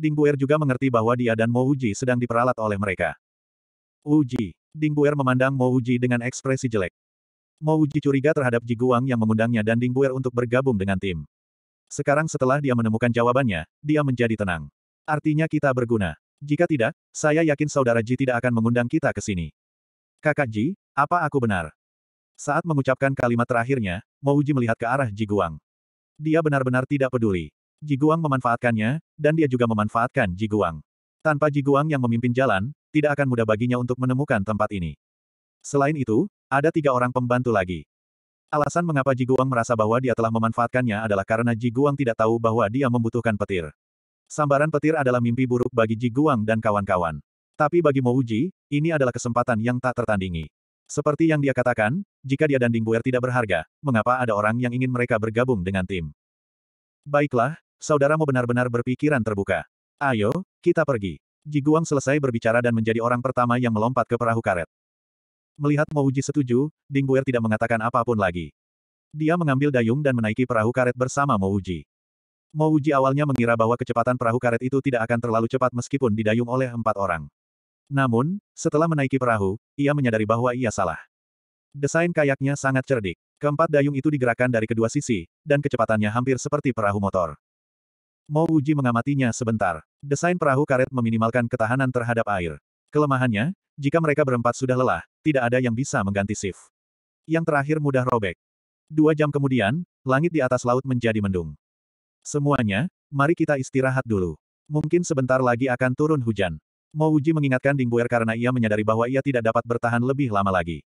Ding Bu'er juga mengerti bahwa dia dan Mo Uji sedang diperalat oleh mereka. Uji. Ding Bu'er memandang Mo Uji dengan ekspresi jelek. Mo Uji curiga terhadap Ji Guang yang mengundangnya dan Ding Bu'er untuk bergabung dengan tim. Sekarang setelah dia menemukan jawabannya, dia menjadi tenang. Artinya kita berguna. Jika tidak, saya yakin saudara Ji tidak akan mengundang kita ke sini. Kakak Ji, apa aku benar? Saat mengucapkan kalimat terakhirnya, Mo Uji melihat ke arah Ji Guang. Dia benar-benar tidak peduli. Jiguang memanfaatkannya, dan dia juga memanfaatkan Jiguang. Tanpa Jiguang yang memimpin jalan, tidak akan mudah baginya untuk menemukan tempat ini. Selain itu, ada tiga orang pembantu lagi. Alasan mengapa Jiguang merasa bahwa dia telah memanfaatkannya adalah karena Jiguang tidak tahu bahwa dia membutuhkan petir. Sambaran petir adalah mimpi buruk bagi Jiguang dan kawan-kawan. Tapi bagi Mouji, ini adalah kesempatan yang tak tertandingi. Seperti yang dia katakan, jika dia dan Ding Buer tidak berharga, mengapa ada orang yang ingin mereka bergabung dengan tim? Baiklah, Saudaramu benar-benar berpikiran terbuka. Ayo, kita pergi. Ji Guang selesai berbicara dan menjadi orang pertama yang melompat ke perahu karet. Melihat Mo Uji setuju, Ding Bu'er tidak mengatakan apapun lagi. Dia mengambil dayung dan menaiki perahu karet bersama Uji. Mo Mo Uji awalnya mengira bahwa kecepatan perahu karet itu tidak akan terlalu cepat meskipun didayung oleh empat orang. Namun, setelah menaiki perahu, ia menyadari bahwa ia salah. Desain kayaknya sangat cerdik. Keempat dayung itu digerakkan dari kedua sisi, dan kecepatannya hampir seperti perahu motor. Mo Uji mengamatinya sebentar. Desain perahu karet meminimalkan ketahanan terhadap air. Kelemahannya, jika mereka berempat sudah lelah, tidak ada yang bisa mengganti shift. Yang terakhir mudah robek. Dua jam kemudian, langit di atas laut menjadi mendung. Semuanya, mari kita istirahat dulu. Mungkin sebentar lagi akan turun hujan. Mo Uji mengingatkan Buer karena ia menyadari bahwa ia tidak dapat bertahan lebih lama lagi.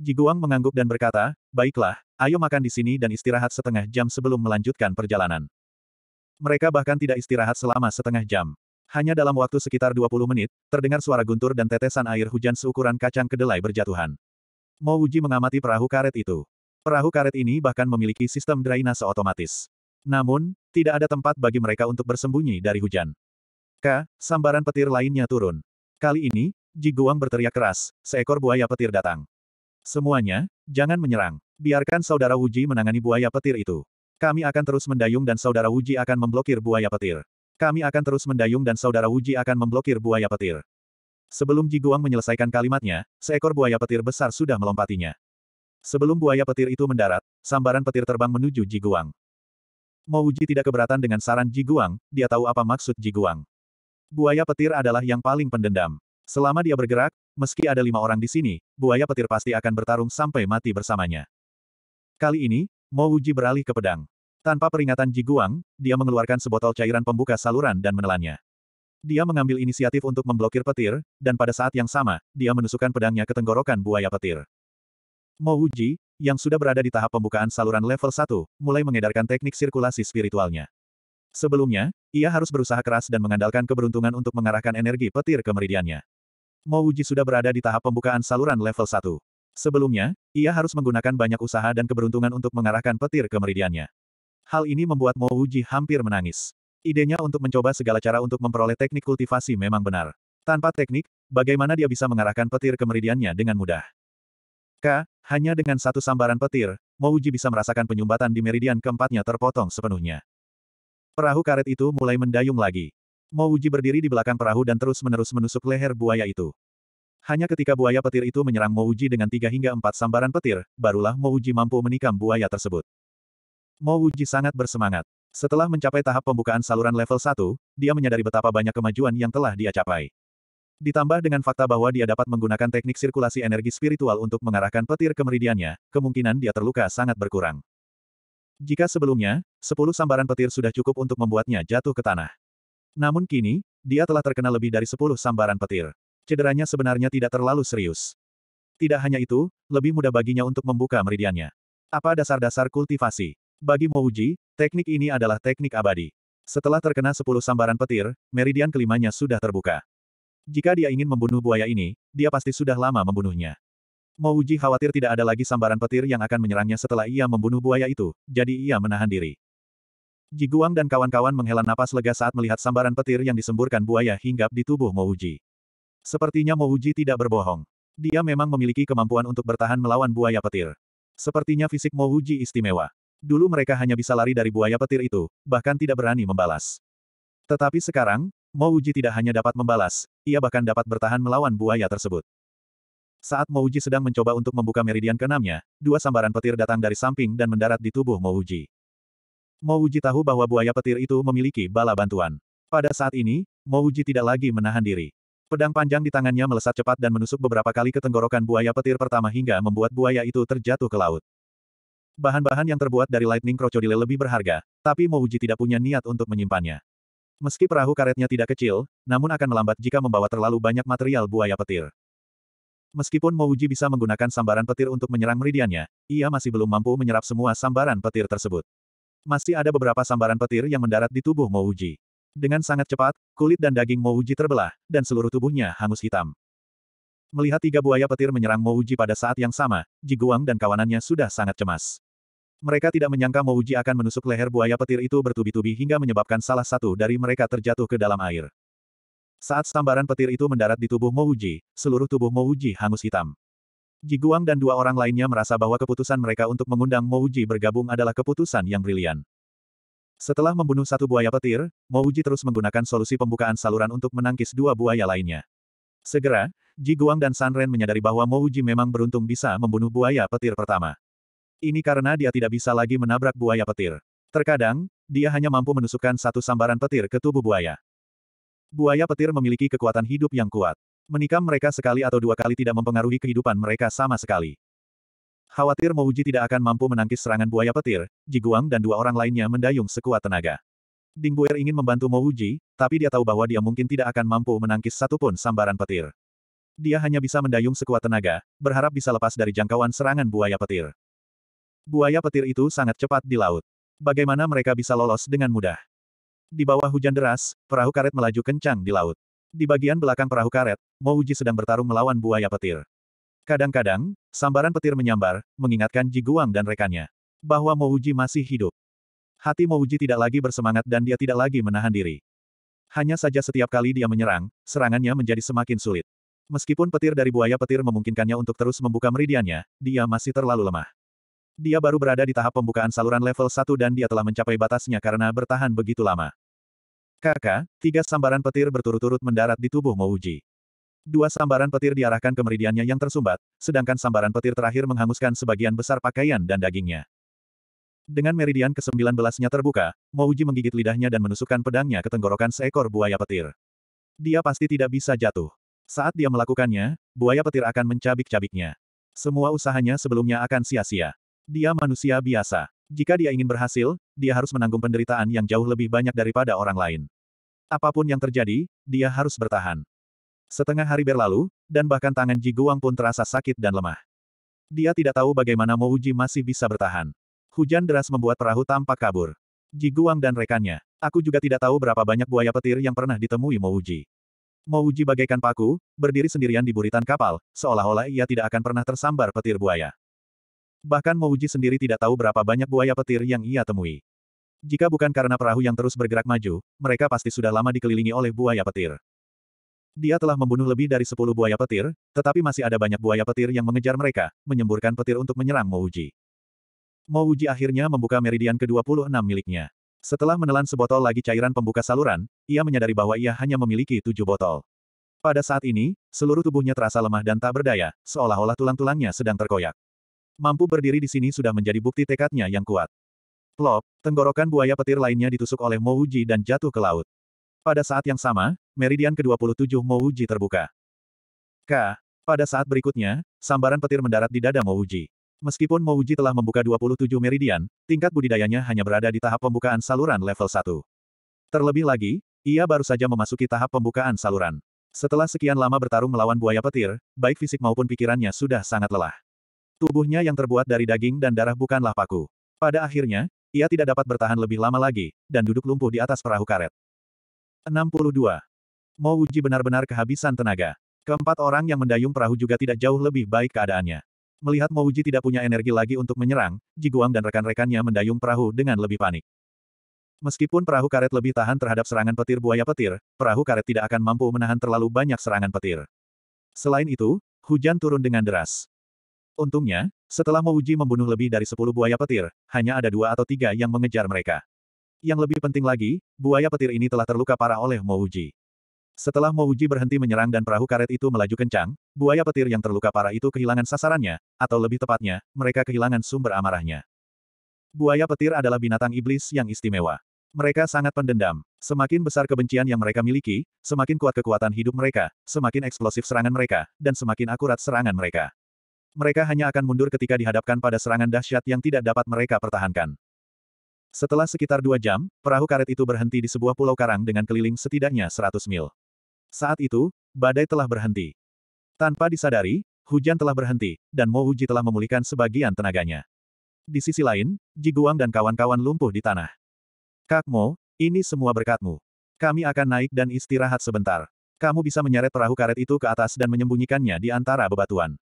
Ji Guang mengangguk dan berkata, baiklah, ayo makan di sini dan istirahat setengah jam sebelum melanjutkan perjalanan. Mereka bahkan tidak istirahat selama setengah jam. Hanya dalam waktu sekitar 20 menit, terdengar suara guntur dan tetesan air hujan seukuran kacang kedelai berjatuhan. Mo Wuji mengamati perahu karet itu. Perahu karet ini bahkan memiliki sistem drainase otomatis. Namun, tidak ada tempat bagi mereka untuk bersembunyi dari hujan. K, sambaran petir lainnya turun. Kali ini, Ji Guang berteriak keras, seekor buaya petir datang. Semuanya, jangan menyerang. Biarkan saudara Wuji menangani buaya petir itu. Kami akan terus mendayung dan saudara Wuji akan memblokir buaya petir. Kami akan terus mendayung dan saudara Wuji akan memblokir buaya petir. Sebelum Ji Guang menyelesaikan kalimatnya, seekor buaya petir besar sudah melompatinya. Sebelum buaya petir itu mendarat, sambaran petir terbang menuju Ji Guang. Mo Wuji tidak keberatan dengan saran Ji Guang. dia tahu apa maksud Ji Guang. Buaya petir adalah yang paling pendendam. Selama dia bergerak, meski ada lima orang di sini, buaya petir pasti akan bertarung sampai mati bersamanya. Kali ini, Mo Uji beralih ke pedang. Tanpa peringatan Ji Guang, dia mengeluarkan sebotol cairan pembuka saluran dan menelannya. Dia mengambil inisiatif untuk memblokir petir, dan pada saat yang sama, dia menusukkan pedangnya ke tenggorokan buaya petir. Mo Uji, yang sudah berada di tahap pembukaan saluran level 1, mulai mengedarkan teknik sirkulasi spiritualnya. Sebelumnya, ia harus berusaha keras dan mengandalkan keberuntungan untuk mengarahkan energi petir ke meridiannya. Mo Uji sudah berada di tahap pembukaan saluran level 1. Sebelumnya, ia harus menggunakan banyak usaha dan keberuntungan untuk mengarahkan petir ke meridiannya. Hal ini membuat Mo Wuji hampir menangis. Idenya untuk mencoba segala cara untuk memperoleh teknik kultivasi memang benar. Tanpa teknik, bagaimana dia bisa mengarahkan petir ke meridiannya dengan mudah? K, hanya dengan satu sambaran petir, Mo Wuji bisa merasakan penyumbatan di meridian keempatnya terpotong sepenuhnya. Perahu karet itu mulai mendayung lagi. Mo Wuji berdiri di belakang perahu dan terus-menerus menusuk leher buaya itu. Hanya ketika buaya petir itu menyerang Mouji dengan tiga hingga empat sambaran petir, barulah Mouji mampu menikam buaya tersebut. Mouji sangat bersemangat. Setelah mencapai tahap pembukaan saluran level 1, dia menyadari betapa banyak kemajuan yang telah dia capai. Ditambah dengan fakta bahwa dia dapat menggunakan teknik sirkulasi energi spiritual untuk mengarahkan petir ke meridiannya, kemungkinan dia terluka sangat berkurang. Jika sebelumnya, 10 sambaran petir sudah cukup untuk membuatnya jatuh ke tanah. Namun kini, dia telah terkena lebih dari 10 sambaran petir. Cederanya sebenarnya tidak terlalu serius. Tidak hanya itu, lebih mudah baginya untuk membuka meridiannya. Apa dasar-dasar kultivasi? Bagi Mouji, teknik ini adalah teknik abadi. Setelah terkena sepuluh sambaran petir, meridian kelimanya sudah terbuka. Jika dia ingin membunuh buaya ini, dia pasti sudah lama membunuhnya. Mouji khawatir tidak ada lagi sambaran petir yang akan menyerangnya setelah ia membunuh buaya itu, jadi ia menahan diri. Jiguang dan kawan-kawan menghela napas lega saat melihat sambaran petir yang disemburkan buaya hinggap di tubuh Mouji. Sepertinya Mouji tidak berbohong. Dia memang memiliki kemampuan untuk bertahan melawan buaya petir. Sepertinya fisik Mouji istimewa. Dulu mereka hanya bisa lari dari buaya petir itu, bahkan tidak berani membalas. Tetapi sekarang, Mouji tidak hanya dapat membalas, ia bahkan dapat bertahan melawan buaya tersebut. Saat Mouji sedang mencoba untuk membuka meridian keenamnya, dua sambaran petir datang dari samping dan mendarat di tubuh Mouji. Mouji tahu bahwa buaya petir itu memiliki bala bantuan. Pada saat ini, Mouji tidak lagi menahan diri. Pedang panjang di tangannya melesat cepat dan menusuk beberapa kali ke tenggorokan buaya petir pertama hingga membuat buaya itu terjatuh ke laut. Bahan-bahan yang terbuat dari lightning crocodile lebih berharga, tapi Mouji tidak punya niat untuk menyimpannya. Meski perahu karetnya tidak kecil, namun akan melambat jika membawa terlalu banyak material buaya petir. Meskipun Mouji bisa menggunakan sambaran petir untuk menyerang meridiannya, ia masih belum mampu menyerap semua sambaran petir tersebut. Masih ada beberapa sambaran petir yang mendarat di tubuh Mouji. Dengan sangat cepat, kulit dan daging Mouji terbelah, dan seluruh tubuhnya hangus hitam. Melihat tiga buaya petir menyerang Mouji pada saat yang sama, Ji Guang dan kawanannya sudah sangat cemas. Mereka tidak menyangka Mouji akan menusuk leher buaya petir itu bertubi-tubi hingga menyebabkan salah satu dari mereka terjatuh ke dalam air. Saat sambaran petir itu mendarat di tubuh Mouji, seluruh tubuh Mouji hangus hitam. Ji Guang dan dua orang lainnya merasa bahwa keputusan mereka untuk mengundang Mouji bergabung adalah keputusan yang brilian. Setelah membunuh satu buaya petir, Mouji terus menggunakan solusi pembukaan saluran untuk menangkis dua buaya lainnya. Segera, Ji Guang dan San Ren menyadari bahwa Mouji memang beruntung bisa membunuh buaya petir pertama. Ini karena dia tidak bisa lagi menabrak buaya petir. Terkadang, dia hanya mampu menusukkan satu sambaran petir ke tubuh buaya. Buaya petir memiliki kekuatan hidup yang kuat. Menikam mereka sekali atau dua kali tidak mempengaruhi kehidupan mereka sama sekali. Khawatir Mouji tidak akan mampu menangkis serangan buaya petir, Ji Guang dan dua orang lainnya mendayung sekuat tenaga. Ding Buer ingin membantu Mouji, tapi dia tahu bahwa dia mungkin tidak akan mampu menangkis satupun sambaran petir. Dia hanya bisa mendayung sekuat tenaga, berharap bisa lepas dari jangkauan serangan buaya petir. Buaya petir itu sangat cepat di laut. Bagaimana mereka bisa lolos dengan mudah? Di bawah hujan deras, perahu karet melaju kencang di laut. Di bagian belakang perahu karet, Mouji sedang bertarung melawan buaya petir. Kadang-kadang, sambaran petir menyambar, mengingatkan Jiguang dan rekannya bahwa Mouji masih hidup. Hati Mouji tidak lagi bersemangat dan dia tidak lagi menahan diri. Hanya saja setiap kali dia menyerang, serangannya menjadi semakin sulit. Meskipun petir dari buaya petir memungkinkannya untuk terus membuka meridiannya, dia masih terlalu lemah. Dia baru berada di tahap pembukaan saluran level 1 dan dia telah mencapai batasnya karena bertahan begitu lama. Kakak, tiga sambaran petir berturut-turut mendarat di tubuh Mouji. Dua sambaran petir diarahkan ke meridiannya yang tersumbat, sedangkan sambaran petir terakhir menghanguskan sebagian besar pakaian dan dagingnya. Dengan meridian ke-19-nya terbuka, Mouji menggigit lidahnya dan menusukkan pedangnya ke tenggorokan seekor buaya petir. Dia pasti tidak bisa jatuh. Saat dia melakukannya, buaya petir akan mencabik-cabiknya. Semua usahanya sebelumnya akan sia-sia. Dia manusia biasa. Jika dia ingin berhasil, dia harus menanggung penderitaan yang jauh lebih banyak daripada orang lain. Apapun yang terjadi, dia harus bertahan. Setengah hari berlalu, dan bahkan tangan Ji Guang pun terasa sakit dan lemah. Dia tidak tahu bagaimana Mo Uji masih bisa bertahan. Hujan deras membuat perahu tampak kabur. Ji Guang dan rekannya. Aku juga tidak tahu berapa banyak buaya petir yang pernah ditemui Mo Uji. Mo Uji bagaikan paku, berdiri sendirian di buritan kapal, seolah-olah ia tidak akan pernah tersambar petir buaya. Bahkan Mo Uji sendiri tidak tahu berapa banyak buaya petir yang ia temui. Jika bukan karena perahu yang terus bergerak maju, mereka pasti sudah lama dikelilingi oleh buaya petir. Dia telah membunuh lebih dari sepuluh buaya petir, tetapi masih ada banyak buaya petir yang mengejar mereka, menyemburkan petir untuk menyerang Mouji. Mouji akhirnya membuka meridian ke-26 miliknya. Setelah menelan sebotol lagi cairan pembuka saluran, ia menyadari bahwa ia hanya memiliki tujuh botol. Pada saat ini, seluruh tubuhnya terasa lemah dan tak berdaya, seolah-olah tulang-tulangnya sedang terkoyak. Mampu berdiri di sini sudah menjadi bukti tekadnya yang kuat. Plop, tenggorokan buaya petir lainnya ditusuk oleh Mouji dan jatuh ke laut. Pada saat yang sama, meridian ke-27 Mouji terbuka. K. Pada saat berikutnya, sambaran petir mendarat di dada Mouji. Meskipun Mouji telah membuka 27 meridian, tingkat budidayanya hanya berada di tahap pembukaan saluran level 1. Terlebih lagi, ia baru saja memasuki tahap pembukaan saluran. Setelah sekian lama bertarung melawan buaya petir, baik fisik maupun pikirannya sudah sangat lelah. Tubuhnya yang terbuat dari daging dan darah bukanlah paku. Pada akhirnya, ia tidak dapat bertahan lebih lama lagi, dan duduk lumpuh di atas perahu karet. 62. Mo Wuji benar-benar kehabisan tenaga. Keempat orang yang mendayung perahu juga tidak jauh lebih baik keadaannya. Melihat Mo Wuji tidak punya energi lagi untuk menyerang, Ji Guang dan rekan-rekannya mendayung perahu dengan lebih panik. Meskipun perahu karet lebih tahan terhadap serangan petir buaya petir, perahu karet tidak akan mampu menahan terlalu banyak serangan petir. Selain itu, hujan turun dengan deras. Untungnya, setelah Mo Wuji membunuh lebih dari 10 buaya petir, hanya ada dua atau tiga yang mengejar mereka. Yang lebih penting lagi, buaya petir ini telah terluka parah oleh Mouji. Setelah Mouji berhenti menyerang dan perahu karet itu melaju kencang, buaya petir yang terluka parah itu kehilangan sasarannya, atau lebih tepatnya, mereka kehilangan sumber amarahnya. Buaya petir adalah binatang iblis yang istimewa. Mereka sangat pendendam. Semakin besar kebencian yang mereka miliki, semakin kuat kekuatan hidup mereka, semakin eksplosif serangan mereka, dan semakin akurat serangan mereka. Mereka hanya akan mundur ketika dihadapkan pada serangan dahsyat yang tidak dapat mereka pertahankan. Setelah sekitar dua jam, perahu karet itu berhenti di sebuah pulau karang dengan keliling setidaknya 100 mil. Saat itu, badai telah berhenti. Tanpa disadari, hujan telah berhenti, dan Mo Uji telah memulihkan sebagian tenaganya. Di sisi lain, Ji Guang dan kawan-kawan lumpuh di tanah. Kak Mo, ini semua berkatmu. Kami akan naik dan istirahat sebentar. Kamu bisa menyeret perahu karet itu ke atas dan menyembunyikannya di antara bebatuan.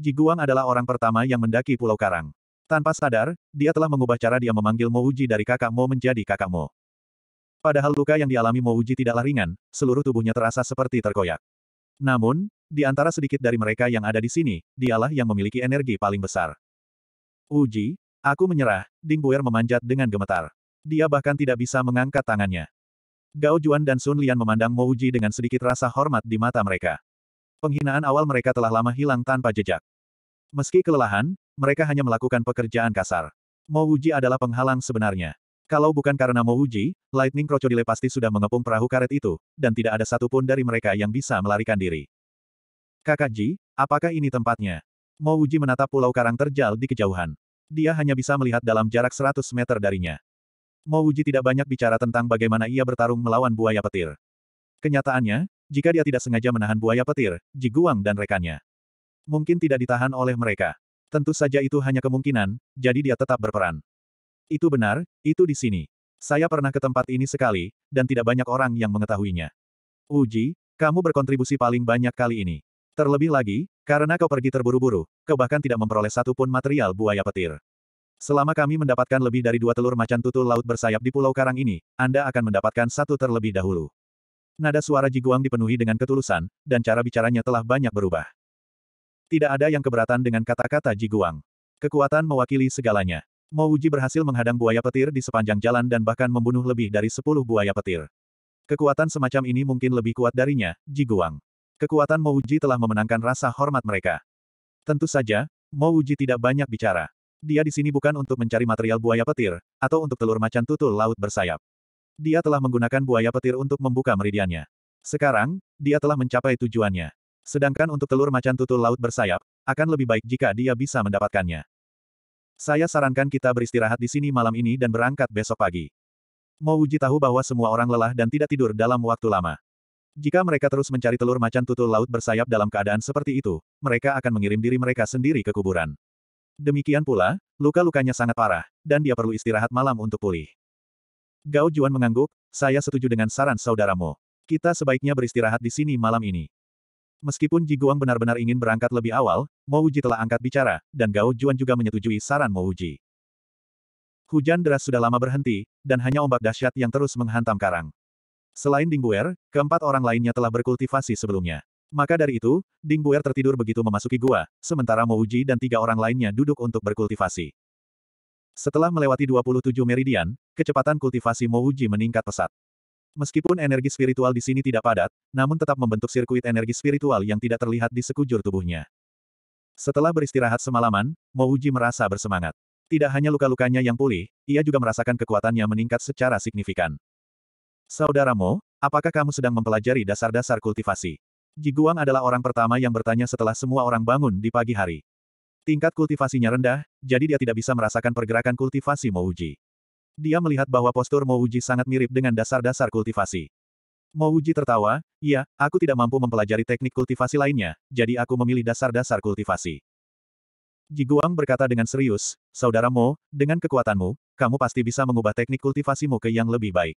Ji Guang adalah orang pertama yang mendaki Pulau Karang. Tanpa sadar, dia telah mengubah cara dia memanggil Uji dari kakak Mo menjadi kakak Mo. Padahal luka yang dialami Uji tidaklah ringan, seluruh tubuhnya terasa seperti terkoyak. Namun, di antara sedikit dari mereka yang ada di sini, dialah yang memiliki energi paling besar. Uji, aku menyerah, Ding Buer memanjat dengan gemetar. Dia bahkan tidak bisa mengangkat tangannya. Gao Juan dan Sun Lian memandang Uji dengan sedikit rasa hormat di mata mereka. Penghinaan awal mereka telah lama hilang tanpa jejak. Meski kelelahan, mereka hanya melakukan pekerjaan kasar. Mo Wuji adalah penghalang sebenarnya. Kalau bukan karena Mo Wuji, Lightning Crocodile pasti sudah mengepung perahu karet itu, dan tidak ada satupun dari mereka yang bisa melarikan diri. Kakak Ji, apakah ini tempatnya? Mo Wuji menatap pulau karang terjal di kejauhan. Dia hanya bisa melihat dalam jarak 100 meter darinya. Mo Wuji tidak banyak bicara tentang bagaimana ia bertarung melawan buaya petir. Kenyataannya, jika dia tidak sengaja menahan buaya petir, Ji Guang dan rekannya mungkin tidak ditahan oleh mereka. Tentu saja itu hanya kemungkinan, jadi dia tetap berperan. Itu benar, itu di sini. Saya pernah ke tempat ini sekali, dan tidak banyak orang yang mengetahuinya. Uji, kamu berkontribusi paling banyak kali ini. Terlebih lagi, karena kau pergi terburu-buru, kau bahkan tidak memperoleh satupun material buaya petir. Selama kami mendapatkan lebih dari dua telur macan tutul laut bersayap di Pulau Karang ini, Anda akan mendapatkan satu terlebih dahulu. Nada suara Jiguang dipenuhi dengan ketulusan, dan cara bicaranya telah banyak berubah. Tidak ada yang keberatan dengan kata-kata Ji Guang. Kekuatan mewakili segalanya. Mo Wuji berhasil menghadang buaya petir di sepanjang jalan dan bahkan membunuh lebih dari sepuluh buaya petir. Kekuatan semacam ini mungkin lebih kuat darinya, Ji Guang. Kekuatan Mo Wuji telah memenangkan rasa hormat mereka. Tentu saja, Mo Wuji tidak banyak bicara. Dia di sini bukan untuk mencari material buaya petir, atau untuk telur macan tutul laut bersayap. Dia telah menggunakan buaya petir untuk membuka meridiannya. Sekarang, dia telah mencapai tujuannya. Sedangkan untuk telur macan tutul laut bersayap, akan lebih baik jika dia bisa mendapatkannya. Saya sarankan kita beristirahat di sini malam ini dan berangkat besok pagi. Wuji tahu bahwa semua orang lelah dan tidak tidur dalam waktu lama. Jika mereka terus mencari telur macan tutul laut bersayap dalam keadaan seperti itu, mereka akan mengirim diri mereka sendiri ke kuburan. Demikian pula, luka-lukanya sangat parah, dan dia perlu istirahat malam untuk pulih. Gao Juan mengangguk, saya setuju dengan saran saudaramu. Kita sebaiknya beristirahat di sini malam ini. Meskipun Ji Guang benar-benar ingin berangkat lebih awal, Mo Uji telah angkat bicara, dan Gao Juan juga menyetujui saran Mo Uji. Hujan deras sudah lama berhenti, dan hanya ombak dahsyat yang terus menghantam karang. Selain Ding Bu'er, keempat orang lainnya telah berkultivasi sebelumnya. Maka dari itu, Ding Bu'er tertidur begitu memasuki gua, sementara Mo Uji dan tiga orang lainnya duduk untuk berkultivasi. Setelah melewati 27 meridian, kecepatan kultivasi Mo Uji meningkat pesat. Meskipun energi spiritual di sini tidak padat, namun tetap membentuk sirkuit energi spiritual yang tidak terlihat di sekujur tubuhnya. Setelah beristirahat semalaman, Mouji merasa bersemangat. Tidak hanya luka-lukanya yang pulih, ia juga merasakan kekuatannya meningkat secara signifikan. Saudara Mo, apakah kamu sedang mempelajari dasar-dasar kultivasi? Ji Guang adalah orang pertama yang bertanya setelah semua orang bangun di pagi hari. Tingkat kultivasinya rendah, jadi dia tidak bisa merasakan pergerakan kultivasi Mouji dia melihat bahwa postur Mouji sangat mirip dengan dasar-dasar kultivasi. Mouji tertawa, iya, aku tidak mampu mempelajari teknik kultivasi lainnya, jadi aku memilih dasar-dasar kultivasi. Ji Guang berkata dengan serius, Saudara Mo, dengan kekuatanmu, kamu pasti bisa mengubah teknik kultivasimu ke yang lebih baik.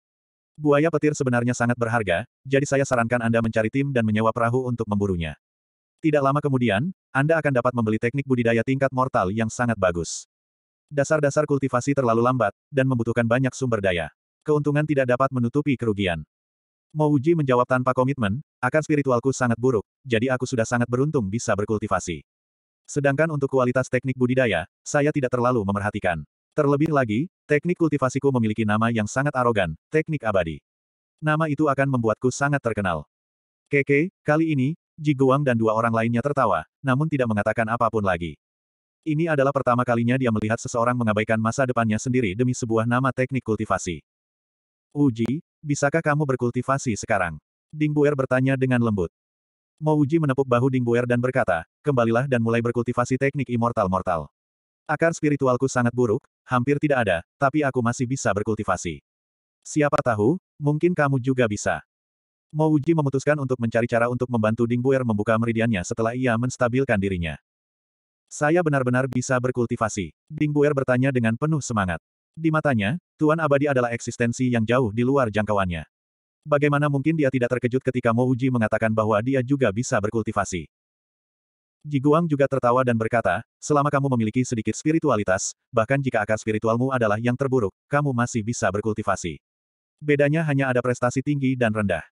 Buaya petir sebenarnya sangat berharga, jadi saya sarankan Anda mencari tim dan menyewa perahu untuk memburunya. Tidak lama kemudian, Anda akan dapat membeli teknik budidaya tingkat mortal yang sangat bagus dasar-dasar kultivasi terlalu lambat, dan membutuhkan banyak sumber daya. Keuntungan tidak dapat menutupi kerugian. Mouji menjawab tanpa komitmen, akan spiritualku sangat buruk, jadi aku sudah sangat beruntung bisa berkultivasi. Sedangkan untuk kualitas teknik budidaya, saya tidak terlalu memerhatikan. Terlebih lagi, teknik kultivasiku memiliki nama yang sangat arogan, teknik abadi. Nama itu akan membuatku sangat terkenal. Keke, kali ini, Ji Guang dan dua orang lainnya tertawa, namun tidak mengatakan apapun lagi. Ini adalah pertama kalinya dia melihat seseorang mengabaikan masa depannya sendiri demi sebuah nama teknik kultivasi. Uji, bisakah kamu berkultivasi sekarang? Ding Bu'er bertanya dengan lembut. Uji menepuk bahu Ding Bu'er dan berkata, kembalilah dan mulai berkultivasi teknik immortal-mortal. Akar spiritualku sangat buruk, hampir tidak ada, tapi aku masih bisa berkultivasi. Siapa tahu, mungkin kamu juga bisa. Mouji memutuskan untuk mencari cara untuk membantu Ding Bu'er membuka meridiannya setelah ia menstabilkan dirinya. Saya benar-benar bisa berkultivasi. Ding Buer bertanya dengan penuh semangat. Di matanya, Tuan Abadi adalah eksistensi yang jauh di luar jangkauannya. Bagaimana mungkin dia tidak terkejut ketika Mo Uji mengatakan bahwa dia juga bisa berkultivasi? Ji Guang juga tertawa dan berkata, selama kamu memiliki sedikit spiritualitas, bahkan jika akar spiritualmu adalah yang terburuk, kamu masih bisa berkultivasi. Bedanya hanya ada prestasi tinggi dan rendah.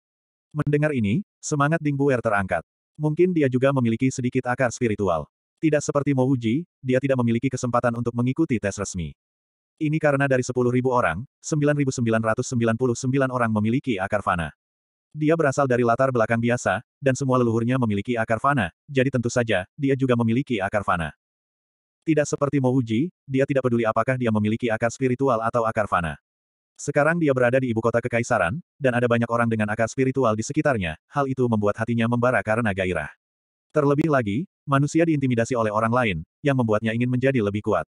Mendengar ini, semangat Ding Buer terangkat. Mungkin dia juga memiliki sedikit akar spiritual. Tidak seperti Mo Uji, dia tidak memiliki kesempatan untuk mengikuti tes resmi. Ini karena dari 10.000 orang, 9.999 orang memiliki akar fana. Dia berasal dari latar belakang biasa, dan semua leluhurnya memiliki akar fana, jadi tentu saja, dia juga memiliki akar fana. Tidak seperti Mo Uji, dia tidak peduli apakah dia memiliki akar spiritual atau akar fana. Sekarang dia berada di ibu kota kekaisaran, dan ada banyak orang dengan akar spiritual di sekitarnya, hal itu membuat hatinya membara karena gairah. Terlebih lagi, Manusia diintimidasi oleh orang lain, yang membuatnya ingin menjadi lebih kuat.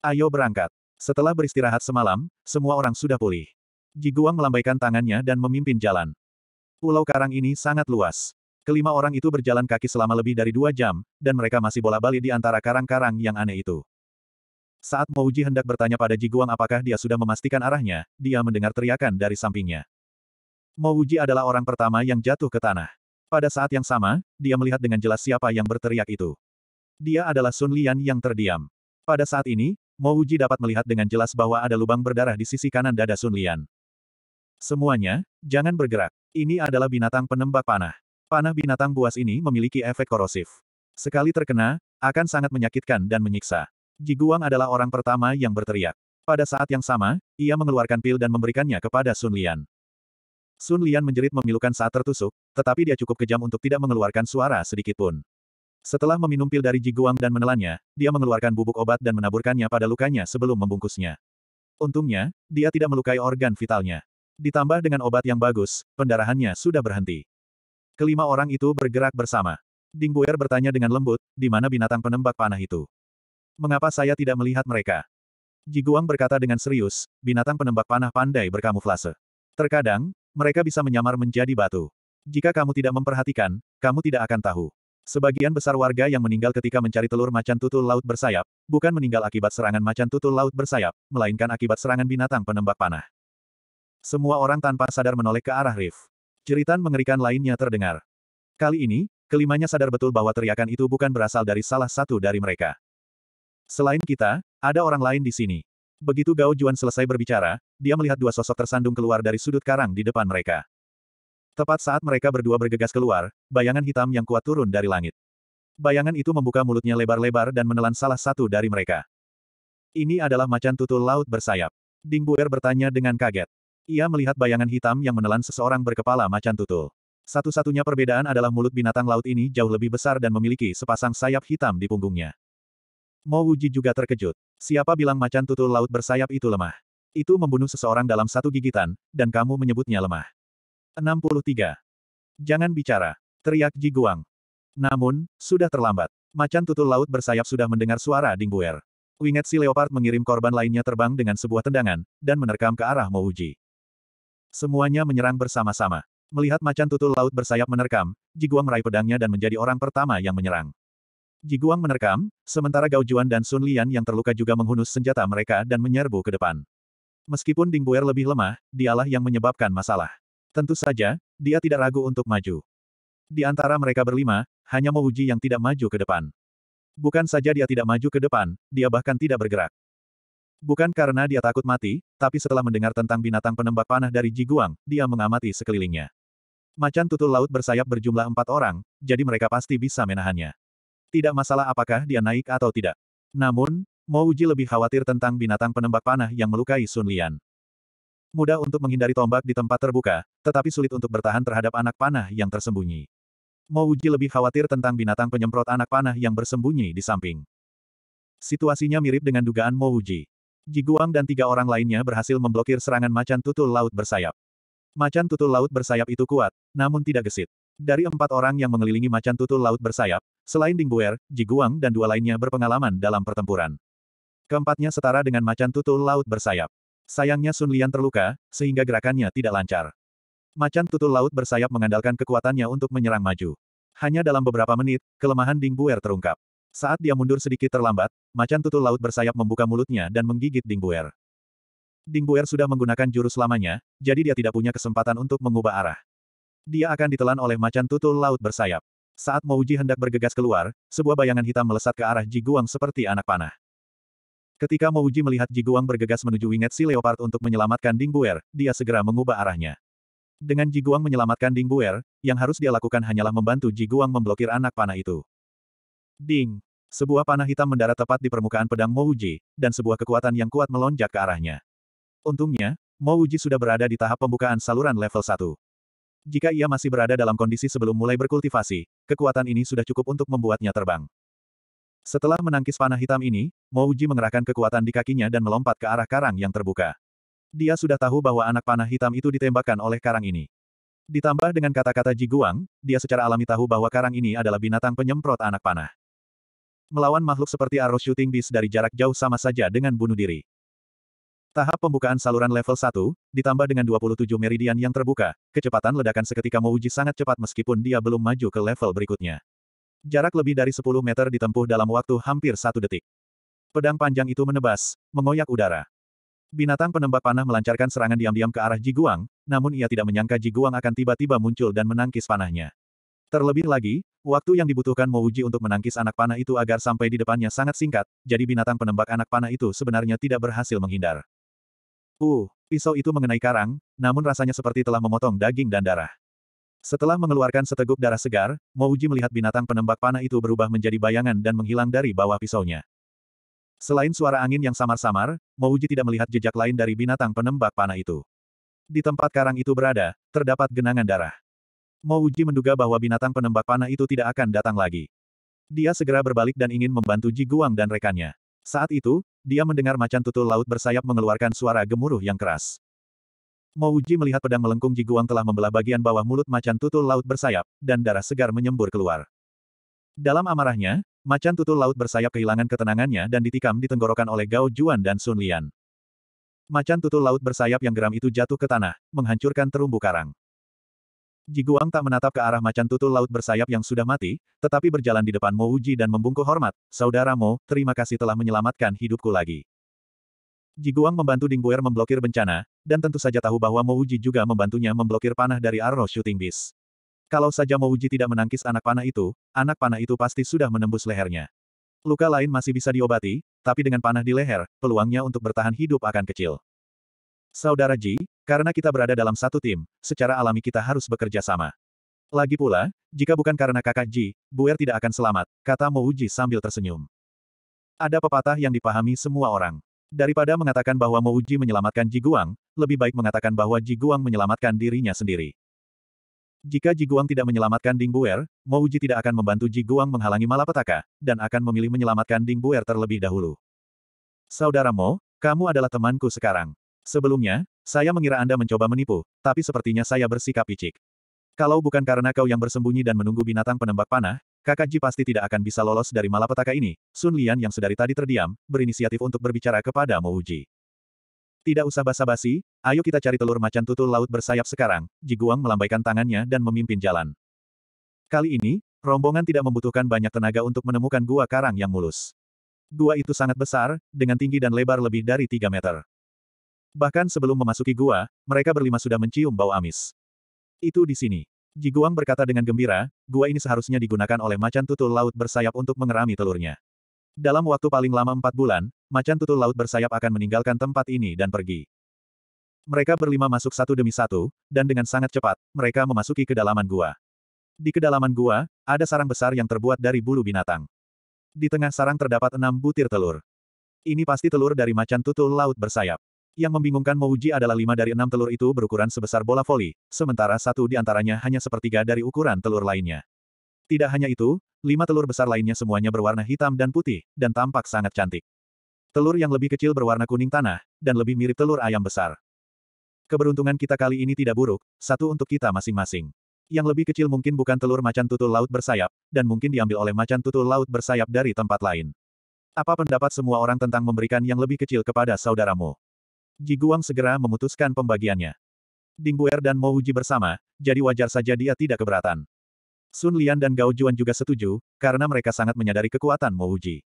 Ayo berangkat. Setelah beristirahat semalam, semua orang sudah pulih. Ji Guang melambaikan tangannya dan memimpin jalan. Pulau Karang ini sangat luas. Kelima orang itu berjalan kaki selama lebih dari dua jam, dan mereka masih bola-balik di antara karang-karang yang aneh itu. Saat Mouji hendak bertanya pada Ji Guang apakah dia sudah memastikan arahnya, dia mendengar teriakan dari sampingnya. Mouji adalah orang pertama yang jatuh ke tanah. Pada saat yang sama, dia melihat dengan jelas siapa yang berteriak itu. Dia adalah Sun Lian yang terdiam. Pada saat ini, Mo Uji dapat melihat dengan jelas bahwa ada lubang berdarah di sisi kanan dada Sun Lian. Semuanya, jangan bergerak. Ini adalah binatang penembak panah. Panah binatang buas ini memiliki efek korosif. Sekali terkena, akan sangat menyakitkan dan menyiksa. Ji Guang adalah orang pertama yang berteriak. Pada saat yang sama, ia mengeluarkan pil dan memberikannya kepada Sun Lian. Sun Lian menjerit memilukan saat tertusuk, tetapi dia cukup kejam untuk tidak mengeluarkan suara sedikit pun. Setelah meminum pil dari Jiguang dan menelannya, dia mengeluarkan bubuk obat dan menaburkannya pada lukanya sebelum membungkusnya. Untungnya, dia tidak melukai organ vitalnya. Ditambah dengan obat yang bagus, pendarahannya sudah berhenti. Kelima orang itu bergerak bersama. Ding Buer bertanya dengan lembut, di mana binatang penembak panah itu? Mengapa saya tidak melihat mereka? Jiguang berkata dengan serius, binatang penembak panah pandai berkamuflase. Terkadang, mereka bisa menyamar menjadi batu. Jika kamu tidak memperhatikan, kamu tidak akan tahu. Sebagian besar warga yang meninggal ketika mencari telur macan tutul laut bersayap, bukan meninggal akibat serangan macan tutul laut bersayap, melainkan akibat serangan binatang penembak panah. Semua orang tanpa sadar menoleh ke arah Rif. Ceritan mengerikan lainnya terdengar. Kali ini, kelimanya sadar betul bahwa teriakan itu bukan berasal dari salah satu dari mereka. Selain kita, ada orang lain di sini. Begitu Gao Juan selesai berbicara, dia melihat dua sosok tersandung keluar dari sudut karang di depan mereka. Tepat saat mereka berdua bergegas keluar, bayangan hitam yang kuat turun dari langit. Bayangan itu membuka mulutnya lebar-lebar dan menelan salah satu dari mereka. Ini adalah macan tutul laut bersayap. Ding Buer bertanya dengan kaget. Ia melihat bayangan hitam yang menelan seseorang berkepala macan tutul. Satu-satunya perbedaan adalah mulut binatang laut ini jauh lebih besar dan memiliki sepasang sayap hitam di punggungnya. Mo Wuji juga terkejut. Siapa bilang macan tutul laut bersayap itu lemah? Itu membunuh seseorang dalam satu gigitan, dan kamu menyebutnya lemah. 63. Jangan bicara. Teriak Ji Guang. Namun, sudah terlambat. Macan tutul laut bersayap sudah mendengar suara dingguer. Winget si Leopard mengirim korban lainnya terbang dengan sebuah tendangan, dan menerkam ke arah Wuji. Semuanya menyerang bersama-sama. Melihat macan tutul laut bersayap menerkam, Ji Guang meraih pedangnya dan menjadi orang pertama yang menyerang. Jiguang menerkam, sementara Gao Juan dan Sun Lian yang terluka juga menghunus senjata mereka dan menyerbu ke depan. Meskipun Ding Buer lebih lemah, dialah yang menyebabkan masalah. Tentu saja, dia tidak ragu untuk maju. Di antara mereka berlima, hanya Mo Uji yang tidak maju ke depan. Bukan saja dia tidak maju ke depan, dia bahkan tidak bergerak. Bukan karena dia takut mati, tapi setelah mendengar tentang binatang penembak panah dari Jiguang, dia mengamati sekelilingnya. Macan tutul laut bersayap berjumlah empat orang, jadi mereka pasti bisa menahannya. Tidak masalah apakah dia naik atau tidak. Namun, Mo Uji lebih khawatir tentang binatang penembak panah yang melukai Sun Lian. Mudah untuk menghindari tombak di tempat terbuka, tetapi sulit untuk bertahan terhadap anak panah yang tersembunyi. Mo Uji lebih khawatir tentang binatang penyemprot anak panah yang bersembunyi di samping. Situasinya mirip dengan dugaan Mo Uji. Guang dan tiga orang lainnya berhasil memblokir serangan macan tutul laut bersayap. Macan tutul laut bersayap itu kuat, namun tidak gesit. Dari empat orang yang mengelilingi macan tutul laut bersayap, Selain Ding Bu'er, Ji Guang dan dua lainnya berpengalaman dalam pertempuran. Keempatnya setara dengan macan tutul laut bersayap. Sayangnya Sun Lian terluka, sehingga gerakannya tidak lancar. Macan tutul laut bersayap mengandalkan kekuatannya untuk menyerang maju. Hanya dalam beberapa menit, kelemahan Ding Bu'er terungkap. Saat dia mundur sedikit terlambat, macan tutul laut bersayap membuka mulutnya dan menggigit Ding Bu'er. Ding Bu'er sudah menggunakan jurus lamanya, jadi dia tidak punya kesempatan untuk mengubah arah. Dia akan ditelan oleh macan tutul laut bersayap. Saat Mouji hendak bergegas keluar, sebuah bayangan hitam melesat ke arah Ji Guang seperti anak panah. Ketika Mouji melihat Ji Guang bergegas menuju winget si Leopard untuk menyelamatkan Ding Bu'er, dia segera mengubah arahnya. Dengan Ji Guang menyelamatkan Ding Bu'er, yang harus dia lakukan hanyalah membantu Ji Guang memblokir anak panah itu. Ding! Sebuah panah hitam mendarat tepat di permukaan pedang Mouji, dan sebuah kekuatan yang kuat melonjak ke arahnya. Untungnya, Mouji sudah berada di tahap pembukaan saluran level 1. Jika ia masih berada dalam kondisi sebelum mulai berkultivasi, kekuatan ini sudah cukup untuk membuatnya terbang. Setelah menangkis panah hitam ini, Mouji mengerahkan kekuatan di kakinya dan melompat ke arah karang yang terbuka. Dia sudah tahu bahwa anak panah hitam itu ditembakkan oleh karang ini. Ditambah dengan kata-kata Ji Guang, dia secara alami tahu bahwa karang ini adalah binatang penyemprot anak panah. Melawan makhluk seperti arrow shooting beast dari jarak jauh sama saja dengan bunuh diri. Tahap pembukaan saluran level 1, ditambah dengan 27 meridian yang terbuka, kecepatan ledakan seketika Mouji sangat cepat meskipun dia belum maju ke level berikutnya. Jarak lebih dari 10 meter ditempuh dalam waktu hampir satu detik. Pedang panjang itu menebas, mengoyak udara. Binatang penembak panah melancarkan serangan diam-diam ke arah Jiguang, namun ia tidak menyangka Jiguang akan tiba-tiba muncul dan menangkis panahnya. Terlebih lagi, waktu yang dibutuhkan Mouji untuk menangkis anak panah itu agar sampai di depannya sangat singkat, jadi binatang penembak anak panah itu sebenarnya tidak berhasil menghindar. Uh, pisau itu mengenai karang, namun rasanya seperti telah memotong daging dan darah. Setelah mengeluarkan seteguk darah segar, Mouji melihat binatang penembak panah itu berubah menjadi bayangan dan menghilang dari bawah pisaunya. Selain suara angin yang samar-samar, Mouji tidak melihat jejak lain dari binatang penembak panah itu. Di tempat karang itu berada, terdapat genangan darah. Mouji menduga bahwa binatang penembak panah itu tidak akan datang lagi. Dia segera berbalik dan ingin membantu Ji Guang dan rekannya. Saat itu, dia mendengar macan tutul laut bersayap mengeluarkan suara gemuruh yang keras. Mouji melihat pedang melengkung Jiguang telah membelah bagian bawah mulut macan tutul laut bersayap, dan darah segar menyembur keluar. Dalam amarahnya, macan tutul laut bersayap kehilangan ketenangannya dan ditikam di tenggorokan oleh Gao Juan dan Sun Lian. Macan tutul laut bersayap yang geram itu jatuh ke tanah, menghancurkan terumbu karang. Jiguang tak menatap ke arah macan tutul laut bersayap yang sudah mati, tetapi berjalan di depan Mo Uji dan membungkuk hormat, Saudara Mo, terima kasih telah menyelamatkan hidupku lagi. Jiguang membantu Ding Buer memblokir bencana, dan tentu saja tahu bahwa Mo Uji juga membantunya memblokir panah dari Arrow Shooting Beast. Kalau saja Mo Uji tidak menangkis anak panah itu, anak panah itu pasti sudah menembus lehernya. Luka lain masih bisa diobati, tapi dengan panah di leher, peluangnya untuk bertahan hidup akan kecil. Saudara Ji, karena kita berada dalam satu tim, secara alami kita harus bekerja sama. Lagi pula, jika bukan karena kakak Ji, Buer tidak akan selamat, kata Mouji sambil tersenyum. Ada pepatah yang dipahami semua orang. Daripada mengatakan bahwa Mouji menyelamatkan Ji Guang, lebih baik mengatakan bahwa Ji Guang menyelamatkan dirinya sendiri. Jika Ji Guang tidak menyelamatkan Ding Buer, Mouji tidak akan membantu Ji Guang menghalangi malapetaka, dan akan memilih menyelamatkan Ding Buer terlebih dahulu. Saudara Mo, kamu adalah temanku sekarang. Sebelumnya, saya mengira Anda mencoba menipu, tapi sepertinya saya bersikap picik. Kalau bukan karena kau yang bersembunyi dan menunggu binatang penembak panah, kakak Ji pasti tidak akan bisa lolos dari malapetaka ini. Sun Lian yang sedari tadi terdiam, berinisiatif untuk berbicara kepada Mo Uji. Tidak usah basa-basi, ayo kita cari telur macan tutul laut bersayap sekarang. Ji Guang melambaikan tangannya dan memimpin jalan. Kali ini, rombongan tidak membutuhkan banyak tenaga untuk menemukan gua karang yang mulus. Gua itu sangat besar, dengan tinggi dan lebar lebih dari 3 meter. Bahkan sebelum memasuki gua, mereka berlima sudah mencium bau amis. Itu di sini. Ji Guang berkata dengan gembira, gua ini seharusnya digunakan oleh macan tutul laut bersayap untuk mengerami telurnya. Dalam waktu paling lama empat bulan, macan tutul laut bersayap akan meninggalkan tempat ini dan pergi. Mereka berlima masuk satu demi satu, dan dengan sangat cepat, mereka memasuki kedalaman gua. Di kedalaman gua, ada sarang besar yang terbuat dari bulu binatang. Di tengah sarang terdapat enam butir telur. Ini pasti telur dari macan tutul laut bersayap. Yang membingungkan Mouji adalah lima dari enam telur itu berukuran sebesar bola voli, sementara satu di antaranya hanya sepertiga dari ukuran telur lainnya. Tidak hanya itu, lima telur besar lainnya semuanya berwarna hitam dan putih, dan tampak sangat cantik. Telur yang lebih kecil berwarna kuning tanah, dan lebih mirip telur ayam besar. Keberuntungan kita kali ini tidak buruk, satu untuk kita masing-masing. Yang lebih kecil mungkin bukan telur macan tutul laut bersayap, dan mungkin diambil oleh macan tutul laut bersayap dari tempat lain. Apa pendapat semua orang tentang memberikan yang lebih kecil kepada saudaramu? Jiguang segera memutuskan pembagiannya. Ding Bu'er dan Mo Uji bersama, jadi wajar saja dia tidak keberatan. Sun Lian dan Gao Juan juga setuju, karena mereka sangat menyadari kekuatan Mo Uji.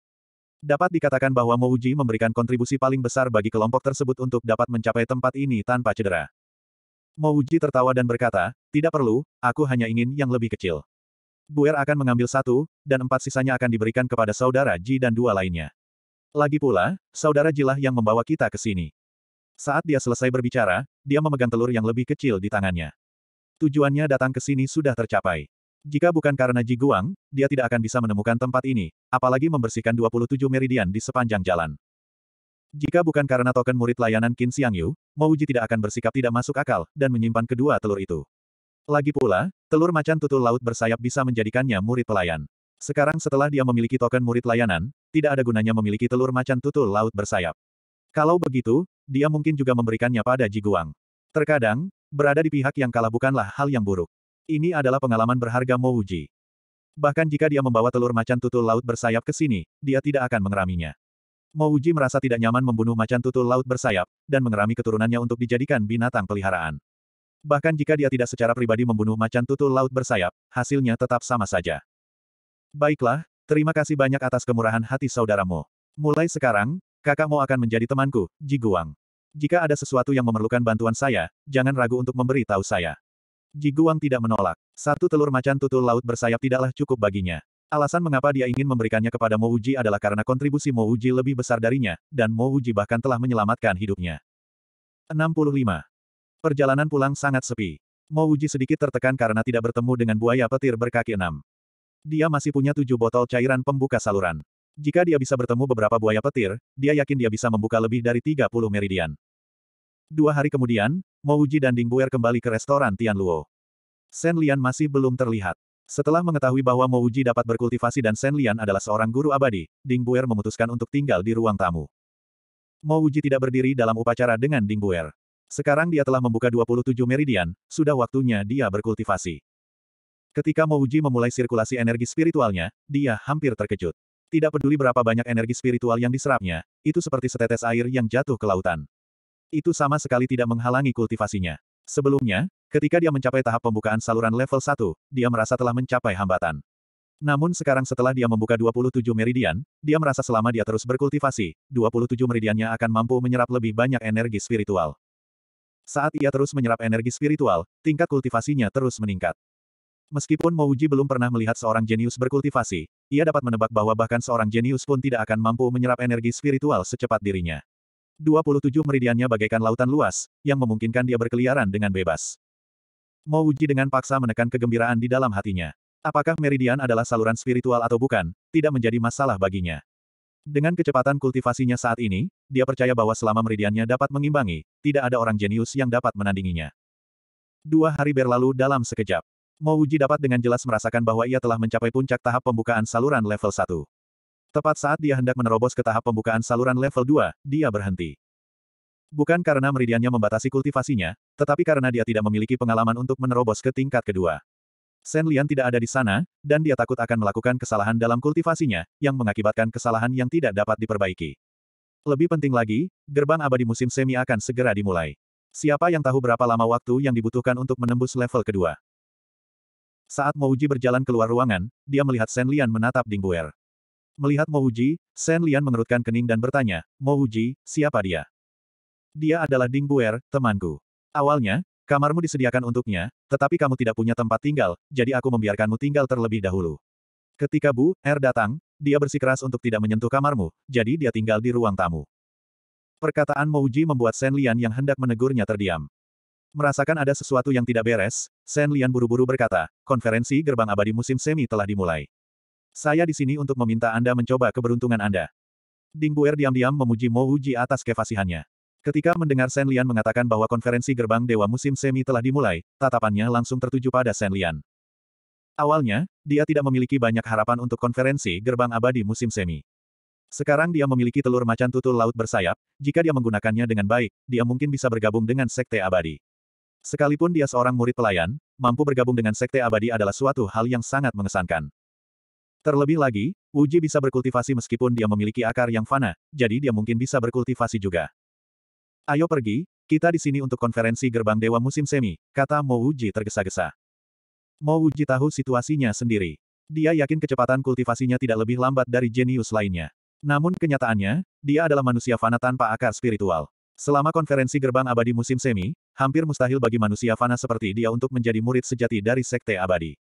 Dapat dikatakan bahwa Mo Uji memberikan kontribusi paling besar bagi kelompok tersebut untuk dapat mencapai tempat ini tanpa cedera. Mo Uji tertawa dan berkata, tidak perlu, aku hanya ingin yang lebih kecil. Buer akan mengambil satu, dan empat sisanya akan diberikan kepada saudara Ji dan dua lainnya. Lagi pula, saudara Jilah yang membawa kita ke sini. Saat dia selesai berbicara, dia memegang telur yang lebih kecil di tangannya. Tujuannya datang ke sini sudah tercapai. Jika bukan karena Ji Guang, dia tidak akan bisa menemukan tempat ini, apalagi membersihkan 27 meridian di sepanjang jalan. Jika bukan karena token murid layanan Qin Xiangyu, Mouji tidak akan bersikap tidak masuk akal, dan menyimpan kedua telur itu. Lagi pula, telur macan tutul laut bersayap bisa menjadikannya murid pelayan. Sekarang setelah dia memiliki token murid layanan, tidak ada gunanya memiliki telur macan tutul laut bersayap. Kalau begitu, dia mungkin juga memberikannya pada Ji Guang. Terkadang, berada di pihak yang kalah bukanlah hal yang buruk. Ini adalah pengalaman berharga Mo Uji. Bahkan jika dia membawa telur macan tutul laut bersayap ke sini, dia tidak akan mengeraminya. Mo Uji merasa tidak nyaman membunuh macan tutul laut bersayap, dan mengerami keturunannya untuk dijadikan binatang peliharaan. Bahkan jika dia tidak secara pribadi membunuh macan tutul laut bersayap, hasilnya tetap sama saja. Baiklah, terima kasih banyak atas kemurahan hati saudaramu. Mulai sekarang, Kakakmu akan menjadi temanku, Ji Guang. Jika ada sesuatu yang memerlukan bantuan saya, jangan ragu untuk memberi tahu saya. Ji Guang tidak menolak. Satu telur macan tutul laut bersayap tidaklah cukup baginya. Alasan mengapa dia ingin memberikannya kepada Mo Uji adalah karena kontribusi Mo Uji lebih besar darinya, dan Mo Uji bahkan telah menyelamatkan hidupnya. 65. Perjalanan pulang sangat sepi. Mo Uji sedikit tertekan karena tidak bertemu dengan buaya petir berkaki enam. Dia masih punya tujuh botol cairan pembuka saluran. Jika dia bisa bertemu beberapa buaya petir, dia yakin dia bisa membuka lebih dari 30 meridian. Dua hari kemudian, Mouji dan Ding Bu'er kembali ke restoran Tian Luo. Shen Lian masih belum terlihat. Setelah mengetahui bahwa Mouji dapat berkultivasi dan Shen Lian adalah seorang guru abadi, Ding Bu'er memutuskan untuk tinggal di ruang tamu. Mouji tidak berdiri dalam upacara dengan Ding Bu'er. Sekarang dia telah membuka 27 meridian, sudah waktunya dia berkultivasi. Ketika Mouji memulai sirkulasi energi spiritualnya, dia hampir terkejut. Tidak peduli berapa banyak energi spiritual yang diserapnya, itu seperti setetes air yang jatuh ke lautan. Itu sama sekali tidak menghalangi kultivasinya. Sebelumnya, ketika dia mencapai tahap pembukaan saluran level 1, dia merasa telah mencapai hambatan. Namun sekarang setelah dia membuka 27 meridian, dia merasa selama dia terus berkultivasi, 27 meridiannya akan mampu menyerap lebih banyak energi spiritual. Saat ia terus menyerap energi spiritual, tingkat kultivasinya terus meningkat. Meskipun Mouji belum pernah melihat seorang jenius berkultivasi, ia dapat menebak bahwa bahkan seorang jenius pun tidak akan mampu menyerap energi spiritual secepat dirinya. 27 meridiannya bagaikan lautan luas, yang memungkinkan dia berkeliaran dengan bebas. Mo Uji dengan paksa menekan kegembiraan di dalam hatinya. Apakah meridian adalah saluran spiritual atau bukan, tidak menjadi masalah baginya. Dengan kecepatan kultivasinya saat ini, dia percaya bahwa selama meridiannya dapat mengimbangi, tidak ada orang jenius yang dapat menandinginya. Dua hari berlalu dalam sekejap. Mo Wuji dapat dengan jelas merasakan bahwa ia telah mencapai puncak tahap pembukaan saluran level 1. Tepat saat dia hendak menerobos ke tahap pembukaan saluran level 2, dia berhenti. Bukan karena meridiannya membatasi kultivasinya, tetapi karena dia tidak memiliki pengalaman untuk menerobos ke tingkat kedua. Shen Lian tidak ada di sana, dan dia takut akan melakukan kesalahan dalam kultivasinya, yang mengakibatkan kesalahan yang tidak dapat diperbaiki. Lebih penting lagi, gerbang abadi musim semi akan segera dimulai. Siapa yang tahu berapa lama waktu yang dibutuhkan untuk menembus level kedua? Saat Mouji berjalan keluar ruangan, dia melihat Shen Lian menatap Ding Bu'er. Melihat Mouji, Shen Lian mengerutkan kening dan bertanya, Mouji, siapa dia? Dia adalah Ding Bu'er, temanku. Awalnya, kamarmu disediakan untuknya, tetapi kamu tidak punya tempat tinggal, jadi aku membiarkanmu tinggal terlebih dahulu. Ketika Bu Er datang, dia bersikeras untuk tidak menyentuh kamarmu, jadi dia tinggal di ruang tamu. Perkataan Mouji membuat Shen Lian yang hendak menegurnya terdiam. Merasakan ada sesuatu yang tidak beres, Shen Lian buru-buru berkata, konferensi gerbang abadi musim semi telah dimulai. Saya di sini untuk meminta Anda mencoba keberuntungan Anda. Ding Buer diam-diam memuji Mo Wuji atas kefasihannya. Ketika mendengar Shen Lian mengatakan bahwa konferensi gerbang dewa musim semi telah dimulai, tatapannya langsung tertuju pada Shen Lian. Awalnya, dia tidak memiliki banyak harapan untuk konferensi gerbang abadi musim semi. Sekarang dia memiliki telur macan tutul laut bersayap, jika dia menggunakannya dengan baik, dia mungkin bisa bergabung dengan sekte abadi. Sekalipun dia seorang murid pelayan, mampu bergabung dengan sekte abadi adalah suatu hal yang sangat mengesankan. Terlebih lagi, Uji bisa berkultivasi meskipun dia memiliki akar yang fana, jadi dia mungkin bisa berkultivasi juga. Ayo pergi, kita di sini untuk konferensi gerbang dewa musim semi, kata Mo Uji tergesa-gesa. Mo Uji tahu situasinya sendiri. Dia yakin kecepatan kultivasinya tidak lebih lambat dari jenius lainnya. Namun kenyataannya, dia adalah manusia fana tanpa akar spiritual. Selama konferensi gerbang abadi musim semi, hampir mustahil bagi manusia fana seperti dia untuk menjadi murid sejati dari sekte abadi.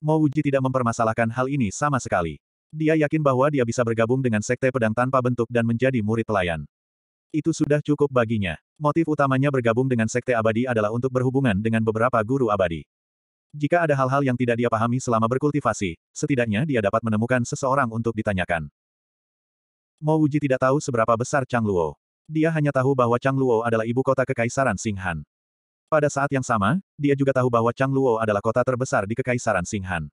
Mo Wuji tidak mempermasalahkan hal ini sama sekali. Dia yakin bahwa dia bisa bergabung dengan sekte pedang tanpa bentuk dan menjadi murid pelayan. Itu sudah cukup baginya. Motif utamanya bergabung dengan sekte abadi adalah untuk berhubungan dengan beberapa guru abadi. Jika ada hal-hal yang tidak dia pahami selama berkultivasi, setidaknya dia dapat menemukan seseorang untuk ditanyakan. Mo Wuji tidak tahu seberapa besar Chang Luo. Dia hanya tahu bahwa Chang Luo adalah ibu kota Kekaisaran Singhan. Pada saat yang sama, dia juga tahu bahwa Chang Luo adalah kota terbesar di Kekaisaran Singhan.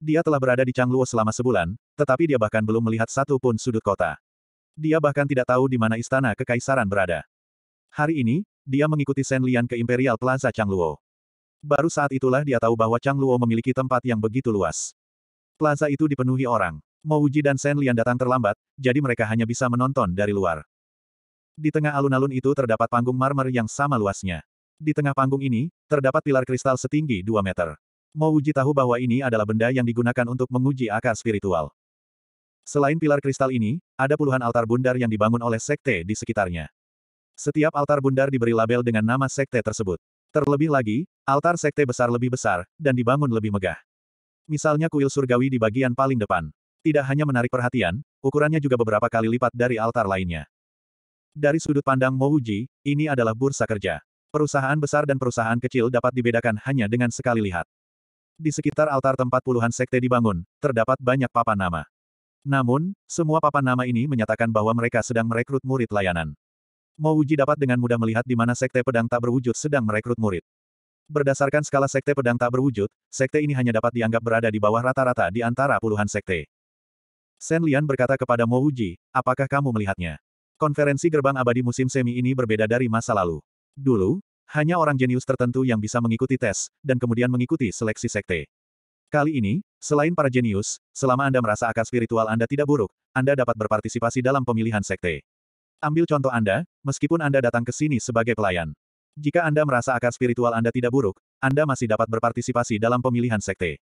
Dia telah berada di Chang Luo selama sebulan, tetapi dia bahkan belum melihat satu pun sudut kota. Dia bahkan tidak tahu di mana istana Kekaisaran berada. Hari ini, dia mengikuti Shen Lian ke Imperial Plaza Chang Luo. Baru saat itulah dia tahu bahwa Chang Luo memiliki tempat yang begitu luas. Plaza itu dipenuhi orang. Mouji dan Shen Lian datang terlambat, jadi mereka hanya bisa menonton dari luar. Di tengah alun-alun itu terdapat panggung marmer yang sama luasnya. Di tengah panggung ini, terdapat pilar kristal setinggi 2 meter. uji tahu bahwa ini adalah benda yang digunakan untuk menguji akar spiritual. Selain pilar kristal ini, ada puluhan altar bundar yang dibangun oleh sekte di sekitarnya. Setiap altar bundar diberi label dengan nama sekte tersebut. Terlebih lagi, altar sekte besar lebih besar, dan dibangun lebih megah. Misalnya kuil surgawi di bagian paling depan. Tidak hanya menarik perhatian, ukurannya juga beberapa kali lipat dari altar lainnya. Dari sudut pandang Mouji, ini adalah bursa kerja. Perusahaan besar dan perusahaan kecil dapat dibedakan hanya dengan sekali lihat. Di sekitar altar tempat puluhan sekte dibangun, terdapat banyak papan nama. Namun, semua papan nama ini menyatakan bahwa mereka sedang merekrut murid layanan. Mouji dapat dengan mudah melihat di mana sekte pedang tak berwujud sedang merekrut murid. Berdasarkan skala sekte pedang tak berwujud, sekte ini hanya dapat dianggap berada di bawah rata-rata di antara puluhan sekte. Sen Lian berkata kepada Mouji, apakah kamu melihatnya? Konferensi gerbang abadi musim semi ini berbeda dari masa lalu. Dulu, hanya orang jenius tertentu yang bisa mengikuti tes, dan kemudian mengikuti seleksi sekte. Kali ini, selain para jenius, selama Anda merasa akar spiritual Anda tidak buruk, Anda dapat berpartisipasi dalam pemilihan sekte. Ambil contoh Anda, meskipun Anda datang ke sini sebagai pelayan. Jika Anda merasa akar spiritual Anda tidak buruk, Anda masih dapat berpartisipasi dalam pemilihan sekte.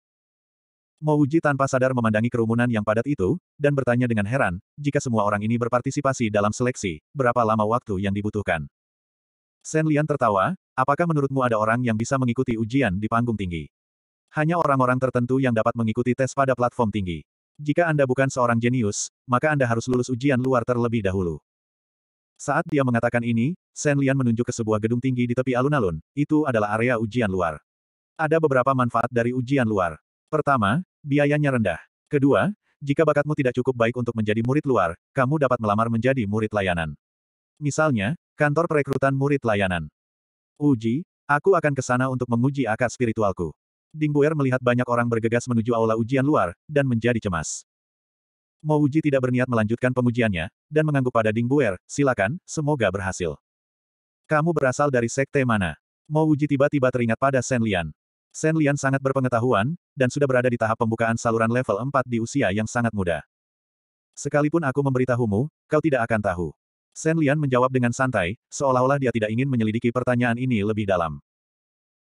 Mo Uji tanpa sadar memandangi kerumunan yang padat itu, dan bertanya dengan heran, jika semua orang ini berpartisipasi dalam seleksi, berapa lama waktu yang dibutuhkan? Sen Lian tertawa, apakah menurutmu ada orang yang bisa mengikuti ujian di panggung tinggi? Hanya orang-orang tertentu yang dapat mengikuti tes pada platform tinggi. Jika Anda bukan seorang jenius, maka Anda harus lulus ujian luar terlebih dahulu. Saat dia mengatakan ini, Sen Lian menunjuk ke sebuah gedung tinggi di tepi alun-alun, itu adalah area ujian luar. Ada beberapa manfaat dari ujian luar. Pertama, Biayanya rendah. Kedua, jika bakatmu tidak cukup baik untuk menjadi murid luar, kamu dapat melamar menjadi murid layanan. Misalnya, kantor perekrutan murid layanan. Uji, aku akan ke sana untuk menguji akar spiritualku. Ding Bu'er melihat banyak orang bergegas menuju aula ujian luar, dan menjadi cemas. Mo Uji tidak berniat melanjutkan pengujiannya, dan mengangguk pada Ding Buer, silakan, semoga berhasil. Kamu berasal dari sekte mana? Mo Uji tiba-tiba teringat pada Sen Lian. Shen Lian sangat berpengetahuan, dan sudah berada di tahap pembukaan saluran level 4 di usia yang sangat muda. Sekalipun aku memberitahumu, kau tidak akan tahu. Shen Lian menjawab dengan santai, seolah-olah dia tidak ingin menyelidiki pertanyaan ini lebih dalam.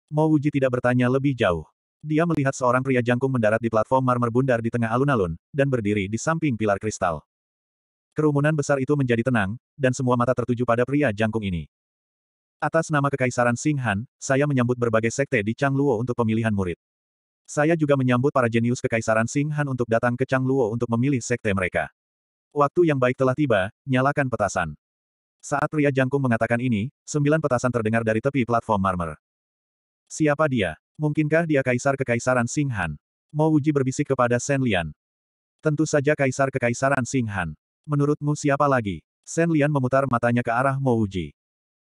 Mo Wuji tidak bertanya lebih jauh. Dia melihat seorang pria jangkung mendarat di platform marmer bundar di tengah alun-alun, dan berdiri di samping pilar kristal. Kerumunan besar itu menjadi tenang, dan semua mata tertuju pada pria jangkung ini. Atas nama Kekaisaran Singhan, saya menyambut berbagai sekte di Changluo untuk pemilihan murid. Saya juga menyambut para jenius Kekaisaran Singhan untuk datang ke Changluo untuk memilih sekte mereka. Waktu yang baik telah tiba, nyalakan petasan. Saat pria jangkung mengatakan ini, sembilan petasan terdengar dari tepi platform marmer. Siapa dia? Mungkinkah dia kaisar Kekaisaran Singhan? Mo Wuji berbisik kepada Shen Lian. Tentu saja kaisar Kekaisaran Singhan. Menurutmu siapa lagi? Shen Lian memutar matanya ke arah Mo Wuji.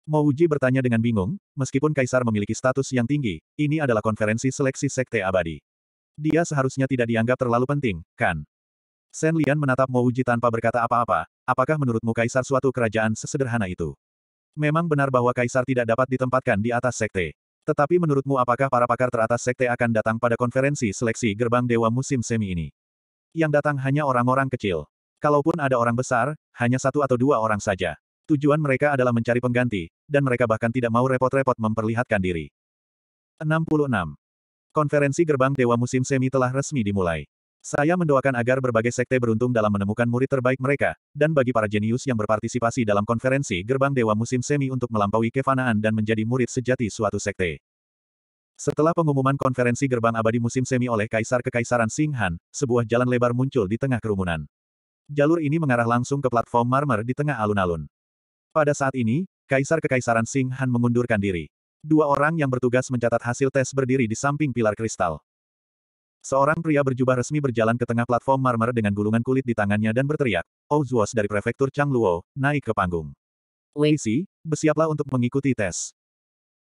Mo Uji bertanya dengan bingung, meskipun Kaisar memiliki status yang tinggi, ini adalah konferensi seleksi Sekte Abadi. Dia seharusnya tidak dianggap terlalu penting, kan? Sen Lian menatap Mo Uji tanpa berkata apa-apa, apakah menurutmu Kaisar suatu kerajaan sesederhana itu? Memang benar bahwa Kaisar tidak dapat ditempatkan di atas Sekte. Tetapi menurutmu apakah para pakar teratas Sekte akan datang pada konferensi seleksi Gerbang Dewa musim semi ini? Yang datang hanya orang-orang kecil. Kalaupun ada orang besar, hanya satu atau dua orang saja. Tujuan mereka adalah mencari pengganti, dan mereka bahkan tidak mau repot-repot memperlihatkan diri. 66. Konferensi Gerbang Dewa Musim Semi telah resmi dimulai. Saya mendoakan agar berbagai sekte beruntung dalam menemukan murid terbaik mereka, dan bagi para jenius yang berpartisipasi dalam konferensi Gerbang Dewa Musim Semi untuk melampaui kefanaan dan menjadi murid sejati suatu sekte. Setelah pengumuman konferensi Gerbang Abadi Musim Semi oleh Kaisar Kekaisaran Singhan, sebuah jalan lebar muncul di tengah kerumunan. Jalur ini mengarah langsung ke platform marmer di tengah alun-alun. Pada saat ini, Kaisar Kekaisaran Sing Han mengundurkan diri. Dua orang yang bertugas mencatat hasil tes berdiri di samping pilar kristal. Seorang pria berjubah resmi berjalan ke tengah platform marmer dengan gulungan kulit di tangannya dan berteriak, "Ou oh, Zuos dari prefektur Changluo, naik ke panggung. Lisi, bersiaplah untuk mengikuti tes.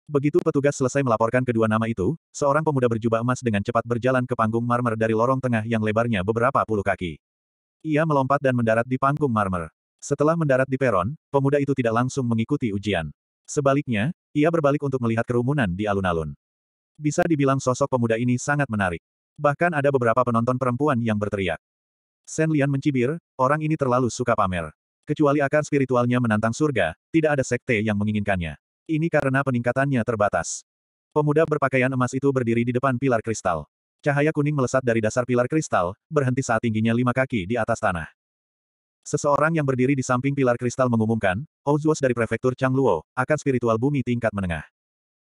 Begitu petugas selesai melaporkan kedua nama itu, seorang pemuda berjubah emas dengan cepat berjalan ke panggung marmer dari lorong tengah yang lebarnya beberapa puluh kaki. Ia melompat dan mendarat di panggung marmer. Setelah mendarat di peron, pemuda itu tidak langsung mengikuti ujian. Sebaliknya, ia berbalik untuk melihat kerumunan di alun-alun. Bisa dibilang sosok pemuda ini sangat menarik. Bahkan ada beberapa penonton perempuan yang berteriak. Sen Lian mencibir, orang ini terlalu suka pamer. Kecuali akar spiritualnya menantang surga, tidak ada sekte yang menginginkannya. Ini karena peningkatannya terbatas. Pemuda berpakaian emas itu berdiri di depan pilar kristal. Cahaya kuning melesat dari dasar pilar kristal, berhenti saat tingginya lima kaki di atas tanah. Seseorang yang berdiri di samping pilar kristal mengumumkan, Ouzuos dari prefektur Changluo, akan spiritual bumi tingkat menengah.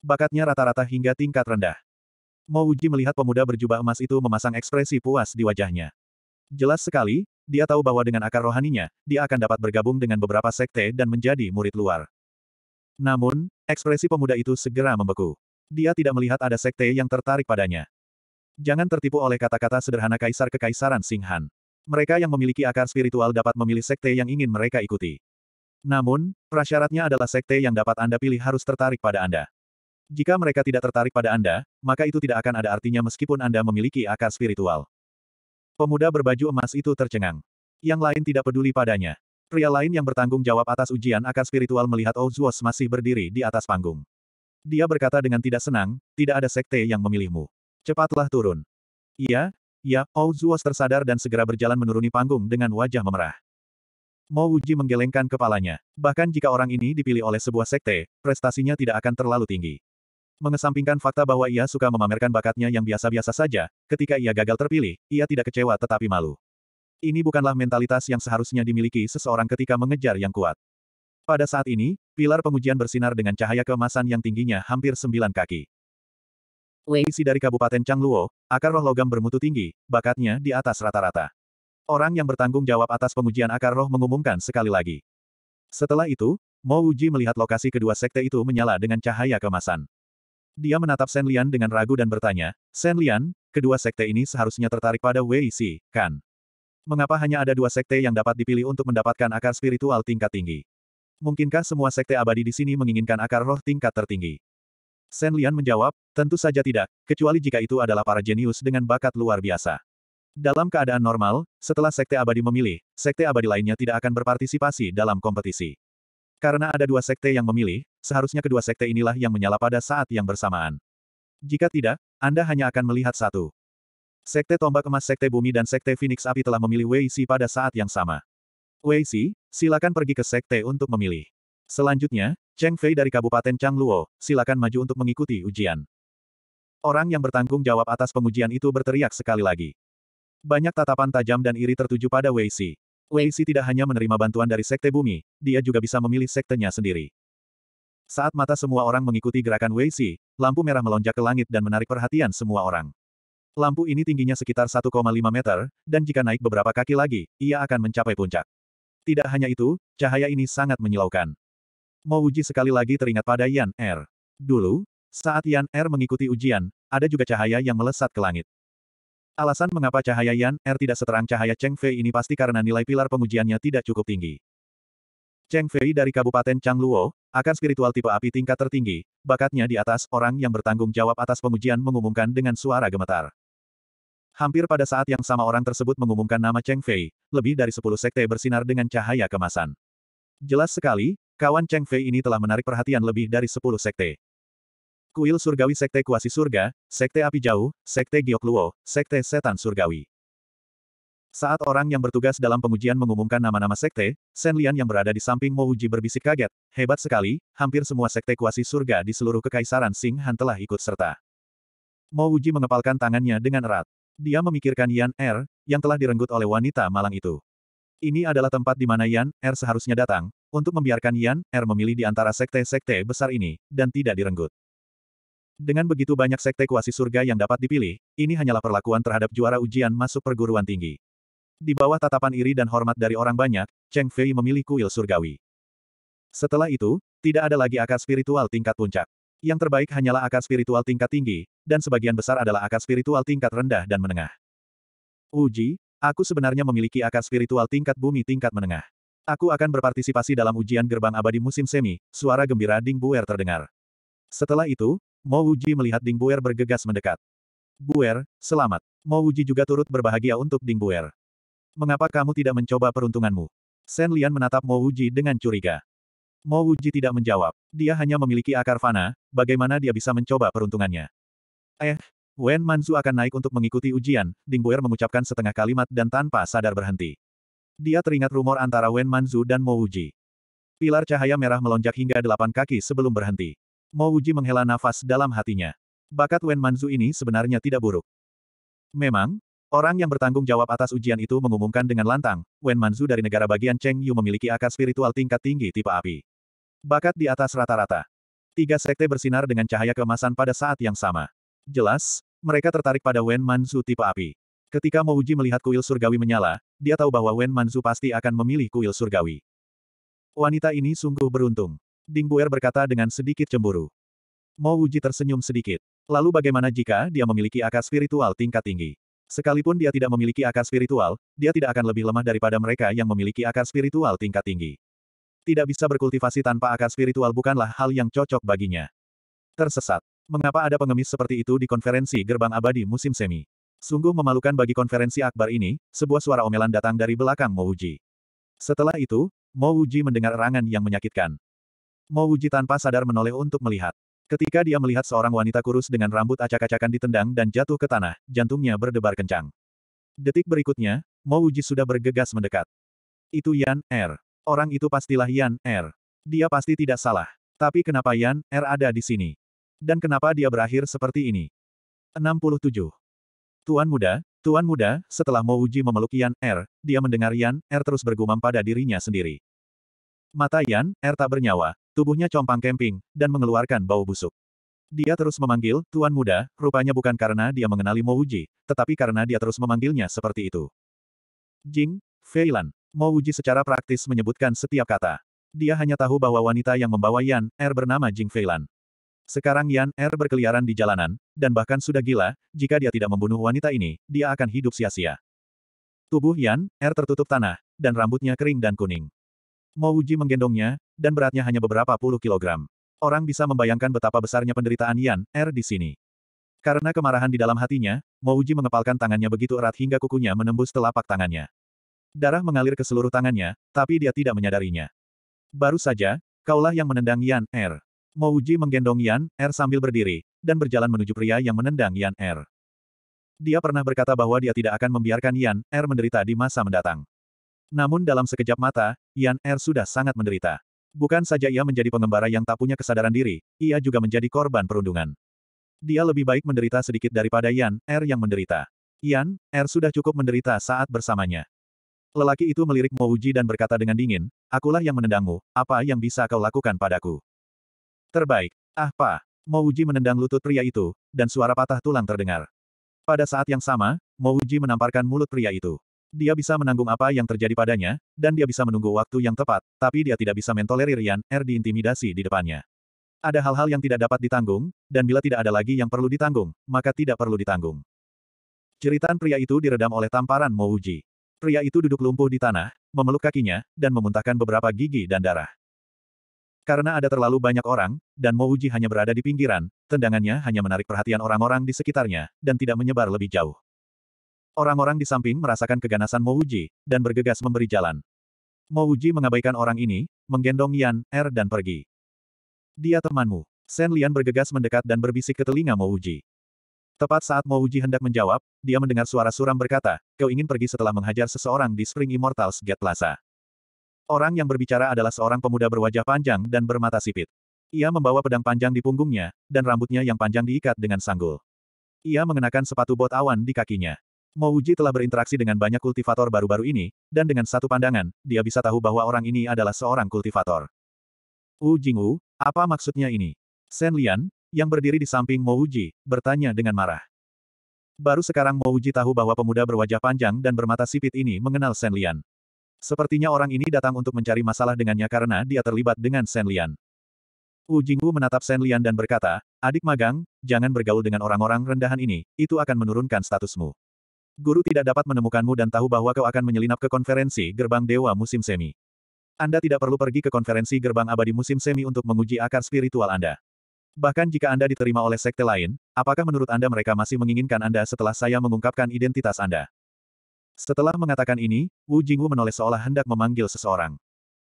Bakatnya rata-rata hingga tingkat rendah. Mo Uji melihat pemuda berjubah emas itu memasang ekspresi puas di wajahnya. Jelas sekali, dia tahu bahwa dengan akar rohaninya, dia akan dapat bergabung dengan beberapa sekte dan menjadi murid luar. Namun, ekspresi pemuda itu segera membeku. Dia tidak melihat ada sekte yang tertarik padanya. Jangan tertipu oleh kata-kata sederhana kaisar kekaisaran Singhan. Mereka yang memiliki akar spiritual dapat memilih sekte yang ingin mereka ikuti. Namun, prasyaratnya adalah sekte yang dapat Anda pilih harus tertarik pada Anda. Jika mereka tidak tertarik pada Anda, maka itu tidak akan ada artinya meskipun Anda memiliki akar spiritual. Pemuda berbaju emas itu tercengang. Yang lain tidak peduli padanya. Pria lain yang bertanggung jawab atas ujian akar spiritual melihat Ozuos oh masih berdiri di atas panggung. Dia berkata dengan tidak senang, tidak ada sekte yang memilihmu. Cepatlah turun. Iya, Ya, Ou Zuo tersadar dan segera berjalan menuruni panggung dengan wajah memerah. Mo Uji menggelengkan kepalanya. Bahkan jika orang ini dipilih oleh sebuah sekte, prestasinya tidak akan terlalu tinggi. Mengesampingkan fakta bahwa ia suka memamerkan bakatnya yang biasa-biasa saja, ketika ia gagal terpilih, ia tidak kecewa tetapi malu. Ini bukanlah mentalitas yang seharusnya dimiliki seseorang ketika mengejar yang kuat. Pada saat ini, pilar pengujian bersinar dengan cahaya keemasan yang tingginya hampir sembilan kaki. Isi dari Kabupaten Changluo, akar roh logam bermutu tinggi, bakatnya di atas rata-rata. Orang yang bertanggung jawab atas pengujian akar roh mengumumkan sekali lagi. Setelah itu, Mo Uji melihat lokasi kedua sekte itu menyala dengan cahaya kemasan. Dia menatap Shen Lian dengan ragu dan bertanya, Shen Lian, kedua sekte ini seharusnya tertarik pada Wei Si, kan? Mengapa hanya ada dua sekte yang dapat dipilih untuk mendapatkan akar spiritual tingkat tinggi? Mungkinkah semua sekte abadi di sini menginginkan akar roh tingkat tertinggi? Shen Lian menjawab, tentu saja tidak, kecuali jika itu adalah para jenius dengan bakat luar biasa. Dalam keadaan normal, setelah Sekte Abadi memilih, Sekte Abadi lainnya tidak akan berpartisipasi dalam kompetisi. Karena ada dua Sekte yang memilih, seharusnya kedua Sekte inilah yang menyala pada saat yang bersamaan. Jika tidak, Anda hanya akan melihat satu. Sekte Tombak Emas Sekte Bumi dan Sekte Phoenix Api telah memilih Wei Xi pada saat yang sama. Wei Xi, silakan pergi ke Sekte untuk memilih. Selanjutnya, Cheng Fei dari Kabupaten Changluo, silakan maju untuk mengikuti ujian. Orang yang bertanggung jawab atas pengujian itu berteriak sekali lagi. Banyak tatapan tajam dan iri tertuju pada Wei Xi. Wei Xi tidak hanya menerima bantuan dari Sekte Bumi, dia juga bisa memilih sektenya sendiri. Saat mata semua orang mengikuti gerakan Wei Xi, lampu merah melonjak ke langit dan menarik perhatian semua orang. Lampu ini tingginya sekitar 1,5 meter, dan jika naik beberapa kaki lagi, ia akan mencapai puncak. Tidak hanya itu, cahaya ini sangat menyilaukan. Mo Uji sekali lagi teringat pada Yan Er. Dulu, saat Yan Er mengikuti ujian, ada juga cahaya yang melesat ke langit. Alasan mengapa cahaya Yan Er tidak seterang cahaya Cheng Fei ini pasti karena nilai pilar pengujiannya tidak cukup tinggi. Cheng Fei dari Kabupaten Changluo, akan spiritual tipe api tingkat tertinggi, bakatnya di atas orang yang bertanggung jawab atas pengujian mengumumkan dengan suara gemetar. Hampir pada saat yang sama orang tersebut mengumumkan nama Cheng Fei, lebih dari 10 sekte bersinar dengan cahaya kemasan. Jelas sekali, Kawan Cheng Fei ini telah menarik perhatian lebih dari 10 sekte. Kuil Surgawi Sekte Kuasi Surga, Sekte Api Jauh, Sekte Giok Luo, Sekte Setan Surgawi. Saat orang yang bertugas dalam pengujian mengumumkan nama-nama sekte, Shen Lian yang berada di samping Mo Uji berbisik kaget, hebat sekali, hampir semua sekte kuasi surga di seluruh kekaisaran Sing Han telah ikut serta. Mo Uji mengepalkan tangannya dengan erat. Dia memikirkan Yan Er, yang telah direnggut oleh wanita malang itu. Ini adalah tempat di mana Yan Er seharusnya datang, untuk membiarkan Yan, Er memilih di antara sekte-sekte besar ini, dan tidak direnggut. Dengan begitu banyak sekte kuasi surga yang dapat dipilih, ini hanyalah perlakuan terhadap juara ujian masuk perguruan tinggi. Di bawah tatapan iri dan hormat dari orang banyak, Cheng Fei memilih kuil surgawi. Setelah itu, tidak ada lagi akar spiritual tingkat puncak. Yang terbaik hanyalah akar spiritual tingkat tinggi, dan sebagian besar adalah akar spiritual tingkat rendah dan menengah. Uji, aku sebenarnya memiliki akar spiritual tingkat bumi tingkat menengah. Aku akan berpartisipasi dalam ujian gerbang abadi musim semi, suara gembira Ding Buer terdengar. Setelah itu, Mo Wuji melihat Ding Buer bergegas mendekat. Buer, selamat. Mo Wuji juga turut berbahagia untuk Ding Buer. Mengapa kamu tidak mencoba peruntunganmu? Shen Lian menatap Mo Wuji dengan curiga. Mo Wuji tidak menjawab. Dia hanya memiliki akar fana, bagaimana dia bisa mencoba peruntungannya. Eh, Wen Manzu akan naik untuk mengikuti ujian, Ding Buer mengucapkan setengah kalimat dan tanpa sadar berhenti. Dia teringat rumor antara Wen Manzu dan Mo Wuji. Pilar cahaya merah melonjak hingga delapan kaki sebelum berhenti. Mo Wuji menghela nafas dalam hatinya. Bakat Wen Manzu ini sebenarnya tidak buruk. Memang, orang yang bertanggung jawab atas ujian itu mengumumkan dengan lantang, Wen Manzu dari negara bagian Cheng Yu memiliki akar spiritual tingkat tinggi tipe api. Bakat di atas rata-rata. Tiga sekte bersinar dengan cahaya kemasan pada saat yang sama. Jelas, mereka tertarik pada Wen Manzu tipe api. Ketika Mouji melihat kuil surgawi menyala, dia tahu bahwa Wen Manzu pasti akan memilih kuil surgawi. Wanita ini sungguh beruntung. Ding Buer berkata dengan sedikit cemburu. Mo Wuji tersenyum sedikit. Lalu bagaimana jika dia memiliki akar spiritual tingkat tinggi? Sekalipun dia tidak memiliki akar spiritual, dia tidak akan lebih lemah daripada mereka yang memiliki akar spiritual tingkat tinggi. Tidak bisa berkultivasi tanpa akar spiritual bukanlah hal yang cocok baginya. Tersesat. Mengapa ada pengemis seperti itu di konferensi gerbang abadi musim semi? Sungguh memalukan bagi konferensi akbar ini, sebuah suara omelan datang dari belakang Mouji. Setelah itu, Mouji mendengar erangan yang menyakitkan. Mouji tanpa sadar menoleh untuk melihat. Ketika dia melihat seorang wanita kurus dengan rambut acak-acakan ditendang dan jatuh ke tanah, jantungnya berdebar kencang. Detik berikutnya, Mouji sudah bergegas mendekat. Itu Yan Er. Orang itu pastilah Yan Er. Dia pasti tidak salah. Tapi kenapa Yan Er ada di sini? Dan kenapa dia berakhir seperti ini? 67. Tuan muda, Tuan muda, setelah Uji memeluk Yan Er, dia mendengar Yan Er terus bergumam pada dirinya sendiri. Mata Yan Er tak bernyawa, tubuhnya compang kemping, dan mengeluarkan bau busuk. Dia terus memanggil, Tuan muda, rupanya bukan karena dia mengenali Mouji, tetapi karena dia terus memanggilnya seperti itu. Jing, Feilan, Mouji secara praktis menyebutkan setiap kata. Dia hanya tahu bahwa wanita yang membawa Yan Er bernama Jing Feilan. Sekarang Yan Er berkeliaran di jalanan, dan bahkan sudah gila, jika dia tidak membunuh wanita ini, dia akan hidup sia-sia. Tubuh Yan Er tertutup tanah, dan rambutnya kering dan kuning. Mo Wuji menggendongnya, dan beratnya hanya beberapa puluh kilogram. Orang bisa membayangkan betapa besarnya penderitaan Yan Er di sini. Karena kemarahan di dalam hatinya, Wuji mengepalkan tangannya begitu erat hingga kukunya menembus telapak tangannya. Darah mengalir ke seluruh tangannya, tapi dia tidak menyadarinya. Baru saja, kaulah yang menendang Yan Er. Mouji menggendong Yan Er sambil berdiri, dan berjalan menuju pria yang menendang Yan Er. Dia pernah berkata bahwa dia tidak akan membiarkan Yan Er menderita di masa mendatang. Namun dalam sekejap mata, Yan Er sudah sangat menderita. Bukan saja ia menjadi pengembara yang tak punya kesadaran diri, ia juga menjadi korban perundungan. Dia lebih baik menderita sedikit daripada Yan Er yang menderita. Yan Er sudah cukup menderita saat bersamanya. Lelaki itu melirik Mouji dan berkata dengan dingin, Akulah yang menendangmu, apa yang bisa kau lakukan padaku? Terbaik. Ah pa. Mouji menendang lutut pria itu, dan suara patah tulang terdengar. Pada saat yang sama, Mouji menamparkan mulut pria itu. Dia bisa menanggung apa yang terjadi padanya, dan dia bisa menunggu waktu yang tepat, tapi dia tidak bisa mentolerir Rian R er diintimidasi di depannya. Ada hal-hal yang tidak dapat ditanggung, dan bila tidak ada lagi yang perlu ditanggung, maka tidak perlu ditanggung. Ceritaan pria itu diredam oleh tamparan Mouji. Pria itu duduk lumpuh di tanah, memeluk kakinya, dan memuntahkan beberapa gigi dan darah. Karena ada terlalu banyak orang, dan Mouji hanya berada di pinggiran, tendangannya hanya menarik perhatian orang-orang di sekitarnya, dan tidak menyebar lebih jauh. Orang-orang di samping merasakan keganasan Mouji, dan bergegas memberi jalan. Mouji mengabaikan orang ini, menggendong Yan, Er dan pergi. Dia temanmu. Sen Lian bergegas mendekat dan berbisik ke telinga Mouji. Tepat saat Mouji hendak menjawab, dia mendengar suara suram berkata, kau ingin pergi setelah menghajar seseorang di Spring Immortals Gate Plaza. Orang yang berbicara adalah seorang pemuda berwajah panjang dan bermata sipit. Ia membawa pedang panjang di punggungnya, dan rambutnya yang panjang diikat dengan sanggul. Ia mengenakan sepatu bot awan di kakinya. Mouji telah berinteraksi dengan banyak kultivator baru-baru ini, dan dengan satu pandangan, dia bisa tahu bahwa orang ini adalah seorang kultivator. Wu Jingwu, apa maksudnya ini? Shen Lian, yang berdiri di samping Mouji, bertanya dengan marah. Baru sekarang Mouji tahu bahwa pemuda berwajah panjang dan bermata sipit ini mengenal Shen Lian. Sepertinya orang ini datang untuk mencari masalah dengannya karena dia terlibat dengan Shen Lian. Wu Jingwu menatap Shen Lian dan berkata, Adik magang, jangan bergaul dengan orang-orang rendahan ini, itu akan menurunkan statusmu. Guru tidak dapat menemukanmu dan tahu bahwa kau akan menyelinap ke konferensi gerbang dewa musim semi. Anda tidak perlu pergi ke konferensi gerbang abadi musim semi untuk menguji akar spiritual Anda. Bahkan jika Anda diterima oleh sekte lain, apakah menurut Anda mereka masih menginginkan Anda setelah saya mengungkapkan identitas Anda? Setelah mengatakan ini, Wu Jingwu menoleh seolah hendak memanggil seseorang.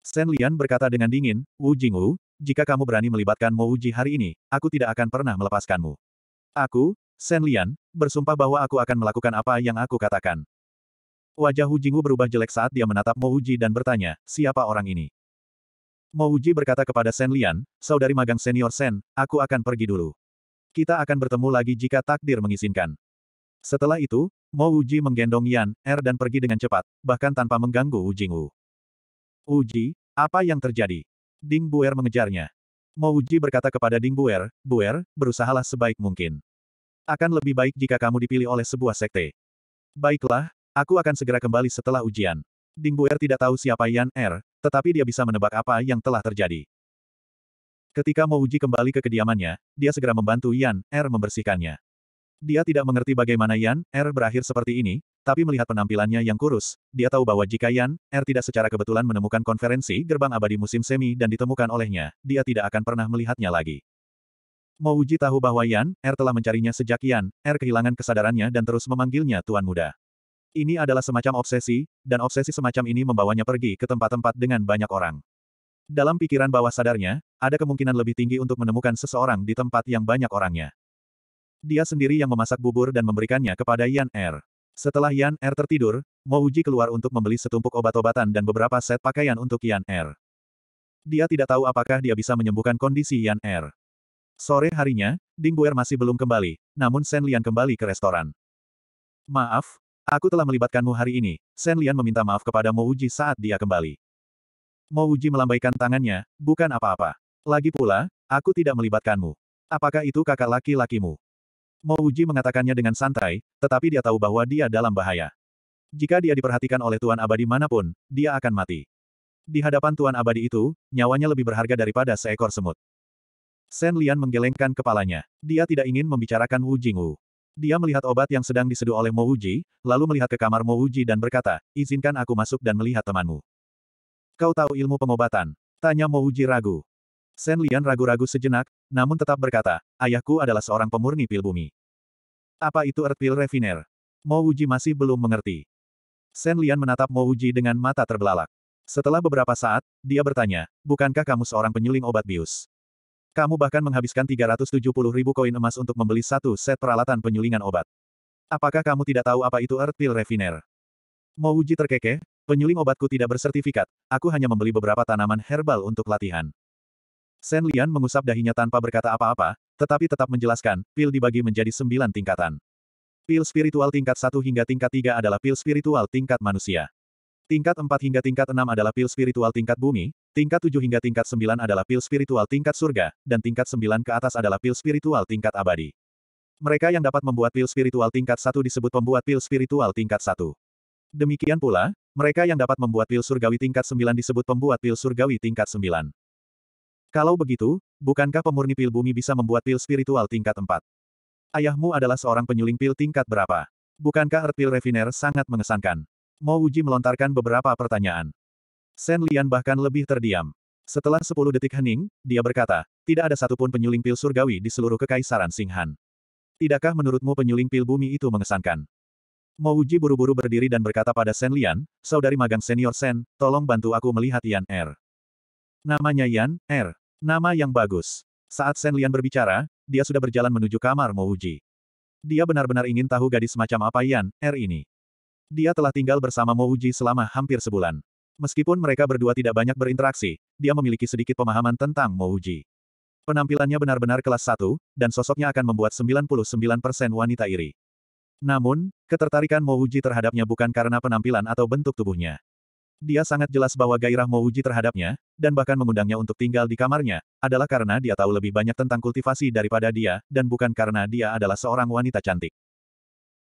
Shen Lian berkata dengan dingin, Wu Jingwu, jika kamu berani melibatkan Mo Uji hari ini, aku tidak akan pernah melepaskanmu. Aku, Shen Lian, bersumpah bahwa aku akan melakukan apa yang aku katakan. Wajah Wu Jingwu berubah jelek saat dia menatap Mo Uji dan bertanya, siapa orang ini? Mo Uji berkata kepada Shen Lian, saudari magang senior Shen, aku akan pergi dulu. Kita akan bertemu lagi jika takdir mengizinkan. Setelah itu, Mo Uji menggendong Yan, Er dan pergi dengan cepat, bahkan tanpa mengganggu Wu Jingwu. Uji, apa yang terjadi? Ding Buer mengejarnya. Mo Uji berkata kepada Ding Buer, Buer, berusahalah sebaik mungkin. Akan lebih baik jika kamu dipilih oleh sebuah sekte. Baiklah, aku akan segera kembali setelah ujian. Ding Buer tidak tahu siapa Yan Er, tetapi dia bisa menebak apa yang telah terjadi. Ketika Mo Uji kembali ke kediamannya, dia segera membantu Yan Er membersihkannya. Dia tidak mengerti bagaimana Yan Er berakhir seperti ini, tapi melihat penampilannya yang kurus, dia tahu bahwa jika Yan Er tidak secara kebetulan menemukan konferensi gerbang abadi musim semi dan ditemukan olehnya, dia tidak akan pernah melihatnya lagi. Mouji tahu bahwa Yan Er telah mencarinya sejak Yan Er kehilangan kesadarannya dan terus memanggilnya Tuan Muda. Ini adalah semacam obsesi, dan obsesi semacam ini membawanya pergi ke tempat-tempat dengan banyak orang. Dalam pikiran bawah sadarnya, ada kemungkinan lebih tinggi untuk menemukan seseorang di tempat yang banyak orangnya. Dia sendiri yang memasak bubur dan memberikannya kepada Yan Er. Setelah Yan Er tertidur, Uji keluar untuk membeli setumpuk obat-obatan dan beberapa set pakaian untuk Yan Er. Dia tidak tahu apakah dia bisa menyembuhkan kondisi Yan Er. Sore harinya, Ding Buer masih belum kembali, namun Sen Lian kembali ke restoran. Maaf, aku telah melibatkanmu hari ini. Sen Lian meminta maaf kepada Uji saat dia kembali. Uji melambaikan tangannya, bukan apa-apa. Lagi pula, aku tidak melibatkanmu. Apakah itu kakak laki-lakimu? Mo Uji mengatakannya dengan santai, tetapi dia tahu bahwa dia dalam bahaya. Jika dia diperhatikan oleh Tuan Abadi manapun, dia akan mati. Di hadapan Tuan Abadi itu, nyawanya lebih berharga daripada seekor semut. Sen Lian menggelengkan kepalanya. Dia tidak ingin membicarakan Wu Jingwu. Dia melihat obat yang sedang diseduh oleh Mo Uji, lalu melihat ke kamar Mo Uji dan berkata, izinkan aku masuk dan melihat temanmu. Kau tahu ilmu pengobatan? Tanya Mo Uji ragu. Shen Lian ragu-ragu sejenak, namun tetap berkata, ayahku adalah seorang pemurni pil bumi. Apa itu Earth Pill Refiner? Mo Wuji masih belum mengerti. Shen Lian menatap Mo Wuji dengan mata terbelalak. Setelah beberapa saat, dia bertanya, bukankah kamu seorang penyuling obat bius? Kamu bahkan menghabiskan 370 ribu koin emas untuk membeli satu set peralatan penyulingan obat. Apakah kamu tidak tahu apa itu Earth Pill Refiner? Mo Wuji terkekeh, penyuling obatku tidak bersertifikat, aku hanya membeli beberapa tanaman herbal untuk latihan. Shen Lian mengusap dahinya tanpa berkata apa-apa, tetapi tetap menjelaskan, pil dibagi menjadi sembilan tingkatan. Pil spiritual tingkat satu hingga tingkat tiga adalah pil spiritual tingkat manusia. Tingkat empat hingga tingkat enam adalah pil spiritual tingkat bumi, tingkat tujuh hingga tingkat sembilan adalah pil spiritual tingkat surga, dan tingkat sembilan ke atas adalah pil spiritual tingkat abadi. Mereka yang dapat membuat pil spiritual tingkat satu disebut pembuat pil spiritual tingkat satu. Demikian pula, mereka yang dapat membuat pil surgawi tingkat sembilan disebut pembuat pil surgawi tingkat sembilan. Kalau begitu, bukankah pemurni pil bumi bisa membuat pil spiritual tingkat 4? Ayahmu adalah seorang penyuling pil tingkat berapa? Bukankah Earth Pil Refiner sangat mengesankan? Mo Wuji melontarkan beberapa pertanyaan. Sen Lian bahkan lebih terdiam. Setelah 10 detik hening, dia berkata, tidak ada satupun penyuling pil surgawi di seluruh kekaisaran Singhan. Tidakkah menurutmu penyuling pil bumi itu mengesankan? Mo Wuji buru-buru berdiri dan berkata pada Sen Lian, saudari magang senior Sen, tolong bantu aku melihat Yan Er. Namanya Yan Er. Nama yang bagus. Saat Shen Lian berbicara, dia sudah berjalan menuju kamar Mo Uji. Dia benar-benar ingin tahu gadis macam apa Yan, R er ini. Dia telah tinggal bersama Mo Uji selama hampir sebulan. Meskipun mereka berdua tidak banyak berinteraksi, dia memiliki sedikit pemahaman tentang Mo Uji. Penampilannya benar-benar kelas 1, dan sosoknya akan membuat 99% wanita iri. Namun, ketertarikan Mo Uji terhadapnya bukan karena penampilan atau bentuk tubuhnya. Dia sangat jelas bahwa gairah Mouji terhadapnya, dan bahkan mengundangnya untuk tinggal di kamarnya, adalah karena dia tahu lebih banyak tentang kultivasi daripada dia, dan bukan karena dia adalah seorang wanita cantik.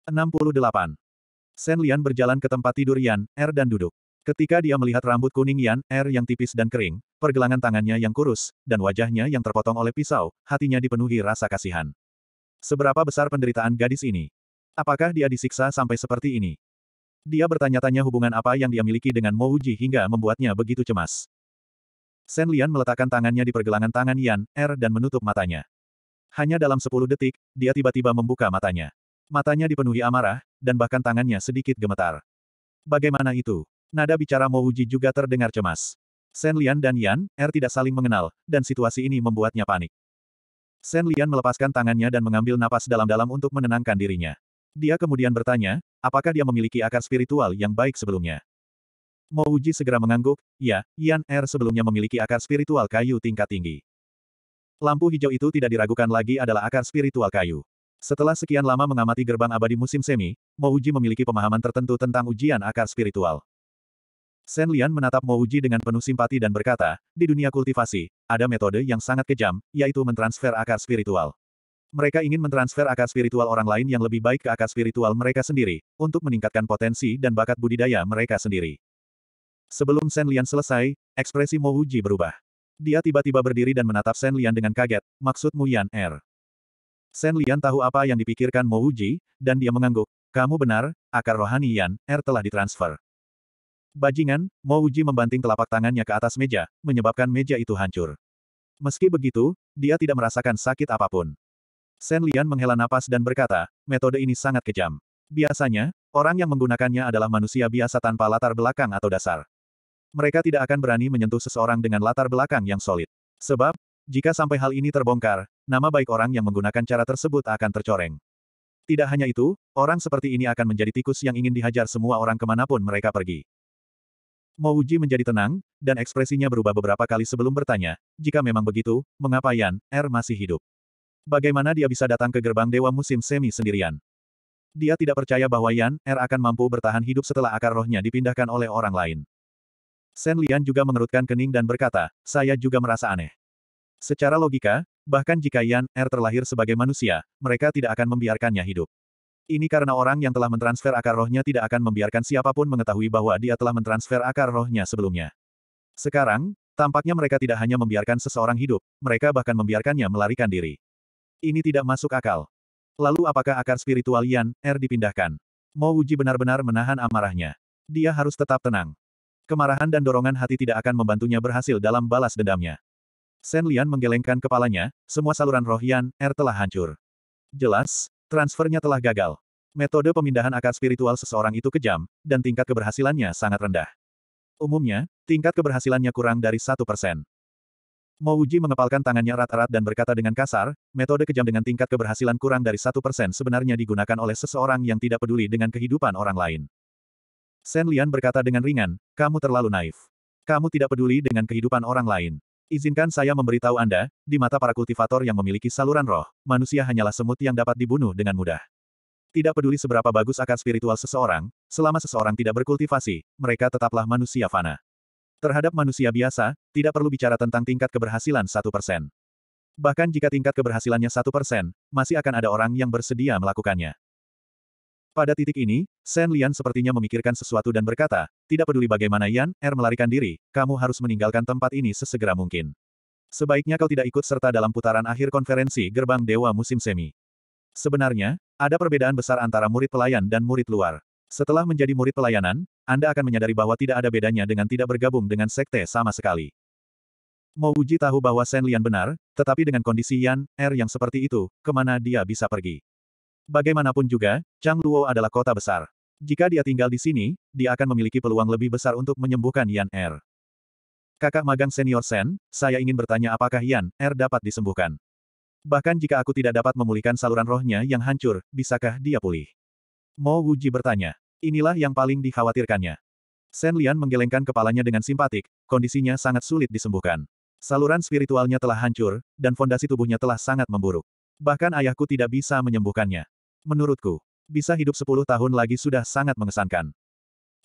68. Sen Lian berjalan ke tempat tidur Yan, Er dan duduk. Ketika dia melihat rambut kuning Yan, Er yang tipis dan kering, pergelangan tangannya yang kurus, dan wajahnya yang terpotong oleh pisau, hatinya dipenuhi rasa kasihan. Seberapa besar penderitaan gadis ini? Apakah dia disiksa sampai seperti ini? Dia bertanya-tanya hubungan apa yang dia miliki dengan Mo Uji hingga membuatnya begitu cemas. Shen Lian meletakkan tangannya di pergelangan tangan Yan, Er dan menutup matanya. Hanya dalam 10 detik, dia tiba-tiba membuka matanya. Matanya dipenuhi amarah, dan bahkan tangannya sedikit gemetar. Bagaimana itu? Nada bicara Mo Uji juga terdengar cemas. Shen Lian dan Yan, Er tidak saling mengenal, dan situasi ini membuatnya panik. Shen Lian melepaskan tangannya dan mengambil napas dalam-dalam untuk menenangkan dirinya. Dia kemudian bertanya, apakah dia memiliki akar spiritual yang baik sebelumnya? Mouji segera mengangguk, ya, Yan Er sebelumnya memiliki akar spiritual kayu tingkat tinggi. Lampu hijau itu tidak diragukan lagi adalah akar spiritual kayu. Setelah sekian lama mengamati gerbang abadi musim semi, Mouji memiliki pemahaman tertentu tentang ujian akar spiritual. Shen Lian menatap Mouji dengan penuh simpati dan berkata, di dunia kultivasi, ada metode yang sangat kejam, yaitu mentransfer akar spiritual. Mereka ingin mentransfer akar spiritual orang lain yang lebih baik ke akar spiritual mereka sendiri, untuk meningkatkan potensi dan bakat budidaya mereka sendiri. Sebelum Shen Lian selesai, ekspresi Mo Wuji berubah. Dia tiba-tiba berdiri dan menatap Shen Lian dengan kaget, maksudmu Yan Er. Shen Lian tahu apa yang dipikirkan Mo Wuji, dan dia mengangguk, kamu benar, akar rohani Yan Er telah ditransfer. Bajingan, Mo Wuji membanting telapak tangannya ke atas meja, menyebabkan meja itu hancur. Meski begitu, dia tidak merasakan sakit apapun. Shen Lian menghela napas dan berkata, metode ini sangat kejam. Biasanya, orang yang menggunakannya adalah manusia biasa tanpa latar belakang atau dasar. Mereka tidak akan berani menyentuh seseorang dengan latar belakang yang solid. Sebab, jika sampai hal ini terbongkar, nama baik orang yang menggunakan cara tersebut akan tercoreng. Tidak hanya itu, orang seperti ini akan menjadi tikus yang ingin dihajar semua orang kemanapun mereka pergi. Mouji menjadi tenang, dan ekspresinya berubah beberapa kali sebelum bertanya, jika memang begitu, mengapa Yan, Er masih hidup? Bagaimana dia bisa datang ke gerbang dewa musim semi sendirian? Dia tidak percaya bahwa Yan Er akan mampu bertahan hidup setelah akar rohnya dipindahkan oleh orang lain. Sen Lian juga mengerutkan kening dan berkata, saya juga merasa aneh. Secara logika, bahkan jika Yan Er terlahir sebagai manusia, mereka tidak akan membiarkannya hidup. Ini karena orang yang telah mentransfer akar rohnya tidak akan membiarkan siapapun mengetahui bahwa dia telah mentransfer akar rohnya sebelumnya. Sekarang, tampaknya mereka tidak hanya membiarkan seseorang hidup, mereka bahkan membiarkannya melarikan diri. Ini tidak masuk akal. Lalu apakah akar spiritual Yan, Er dipindahkan? Mo Wuji benar-benar menahan amarahnya. Dia harus tetap tenang. Kemarahan dan dorongan hati tidak akan membantunya berhasil dalam balas dendamnya. Sen Lian menggelengkan kepalanya, semua saluran roh Yan, Er telah hancur. Jelas, transfernya telah gagal. Metode pemindahan akar spiritual seseorang itu kejam, dan tingkat keberhasilannya sangat rendah. Umumnya, tingkat keberhasilannya kurang dari satu persen. Mo Uji mengepalkan tangannya rata rat dan berkata dengan kasar, metode kejam dengan tingkat keberhasilan kurang dari satu persen sebenarnya digunakan oleh seseorang yang tidak peduli dengan kehidupan orang lain. Sen Lian berkata dengan ringan, kamu terlalu naif. Kamu tidak peduli dengan kehidupan orang lain. Izinkan saya memberitahu Anda, di mata para kultivator yang memiliki saluran roh, manusia hanyalah semut yang dapat dibunuh dengan mudah. Tidak peduli seberapa bagus akar spiritual seseorang, selama seseorang tidak berkultivasi, mereka tetaplah manusia fana. Terhadap manusia biasa, tidak perlu bicara tentang tingkat keberhasilan satu persen. Bahkan jika tingkat keberhasilannya satu persen, masih akan ada orang yang bersedia melakukannya. Pada titik ini, Shen Lian sepertinya memikirkan sesuatu dan berkata, tidak peduli bagaimana Yan Er melarikan diri, kamu harus meninggalkan tempat ini sesegera mungkin. Sebaiknya kau tidak ikut serta dalam putaran akhir konferensi gerbang dewa musim semi. Sebenarnya, ada perbedaan besar antara murid pelayan dan murid luar. Setelah menjadi murid pelayanan, Anda akan menyadari bahwa tidak ada bedanya dengan tidak bergabung dengan sekte sama sekali. Mau Uji tahu bahwa Shen Lian benar, tetapi dengan kondisi Yan, Er yang seperti itu, kemana dia bisa pergi. Bagaimanapun juga, Chang Luo adalah kota besar. Jika dia tinggal di sini, dia akan memiliki peluang lebih besar untuk menyembuhkan Yan Er. Kakak magang senior Sen, saya ingin bertanya apakah Yan Er dapat disembuhkan. Bahkan jika aku tidak dapat memulihkan saluran rohnya yang hancur, bisakah dia pulih? Mo Wuji bertanya. Inilah yang paling dikhawatirkannya. Shen Lian menggelengkan kepalanya dengan simpatik, kondisinya sangat sulit disembuhkan. Saluran spiritualnya telah hancur, dan fondasi tubuhnya telah sangat memburuk. Bahkan ayahku tidak bisa menyembuhkannya. Menurutku, bisa hidup 10 tahun lagi sudah sangat mengesankan.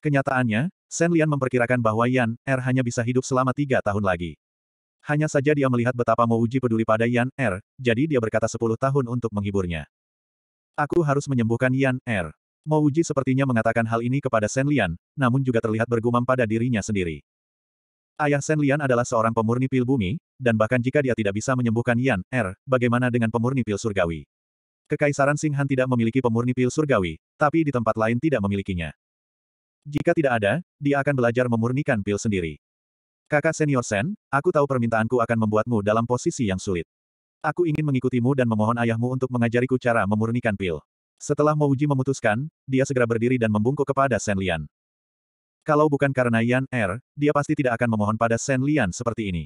Kenyataannya, Shen Lian memperkirakan bahwa Yan Er hanya bisa hidup selama tiga tahun lagi. Hanya saja dia melihat betapa Mo Wuji peduli pada Yan Er, jadi dia berkata 10 tahun untuk menghiburnya. Aku harus menyembuhkan Yan Er. Mo Uji sepertinya mengatakan hal ini kepada Shen Lian, namun juga terlihat bergumam pada dirinya sendiri. Ayah Shen Lian adalah seorang pemurni pil bumi, dan bahkan jika dia tidak bisa menyembuhkan Yan Er, bagaimana dengan pemurni pil surgawi? Kekaisaran Singhan tidak memiliki pemurni pil surgawi, tapi di tempat lain tidak memilikinya. Jika tidak ada, dia akan belajar memurnikan pil sendiri. Kakak senior Sen, aku tahu permintaanku akan membuatmu dalam posisi yang sulit. Aku ingin mengikutimu dan memohon ayahmu untuk mengajariku cara memurnikan pil. Setelah Mouji memutuskan, dia segera berdiri dan membungkuk kepada Shen Lian. Kalau bukan karena Yan Er, dia pasti tidak akan memohon pada Shen Lian seperti ini.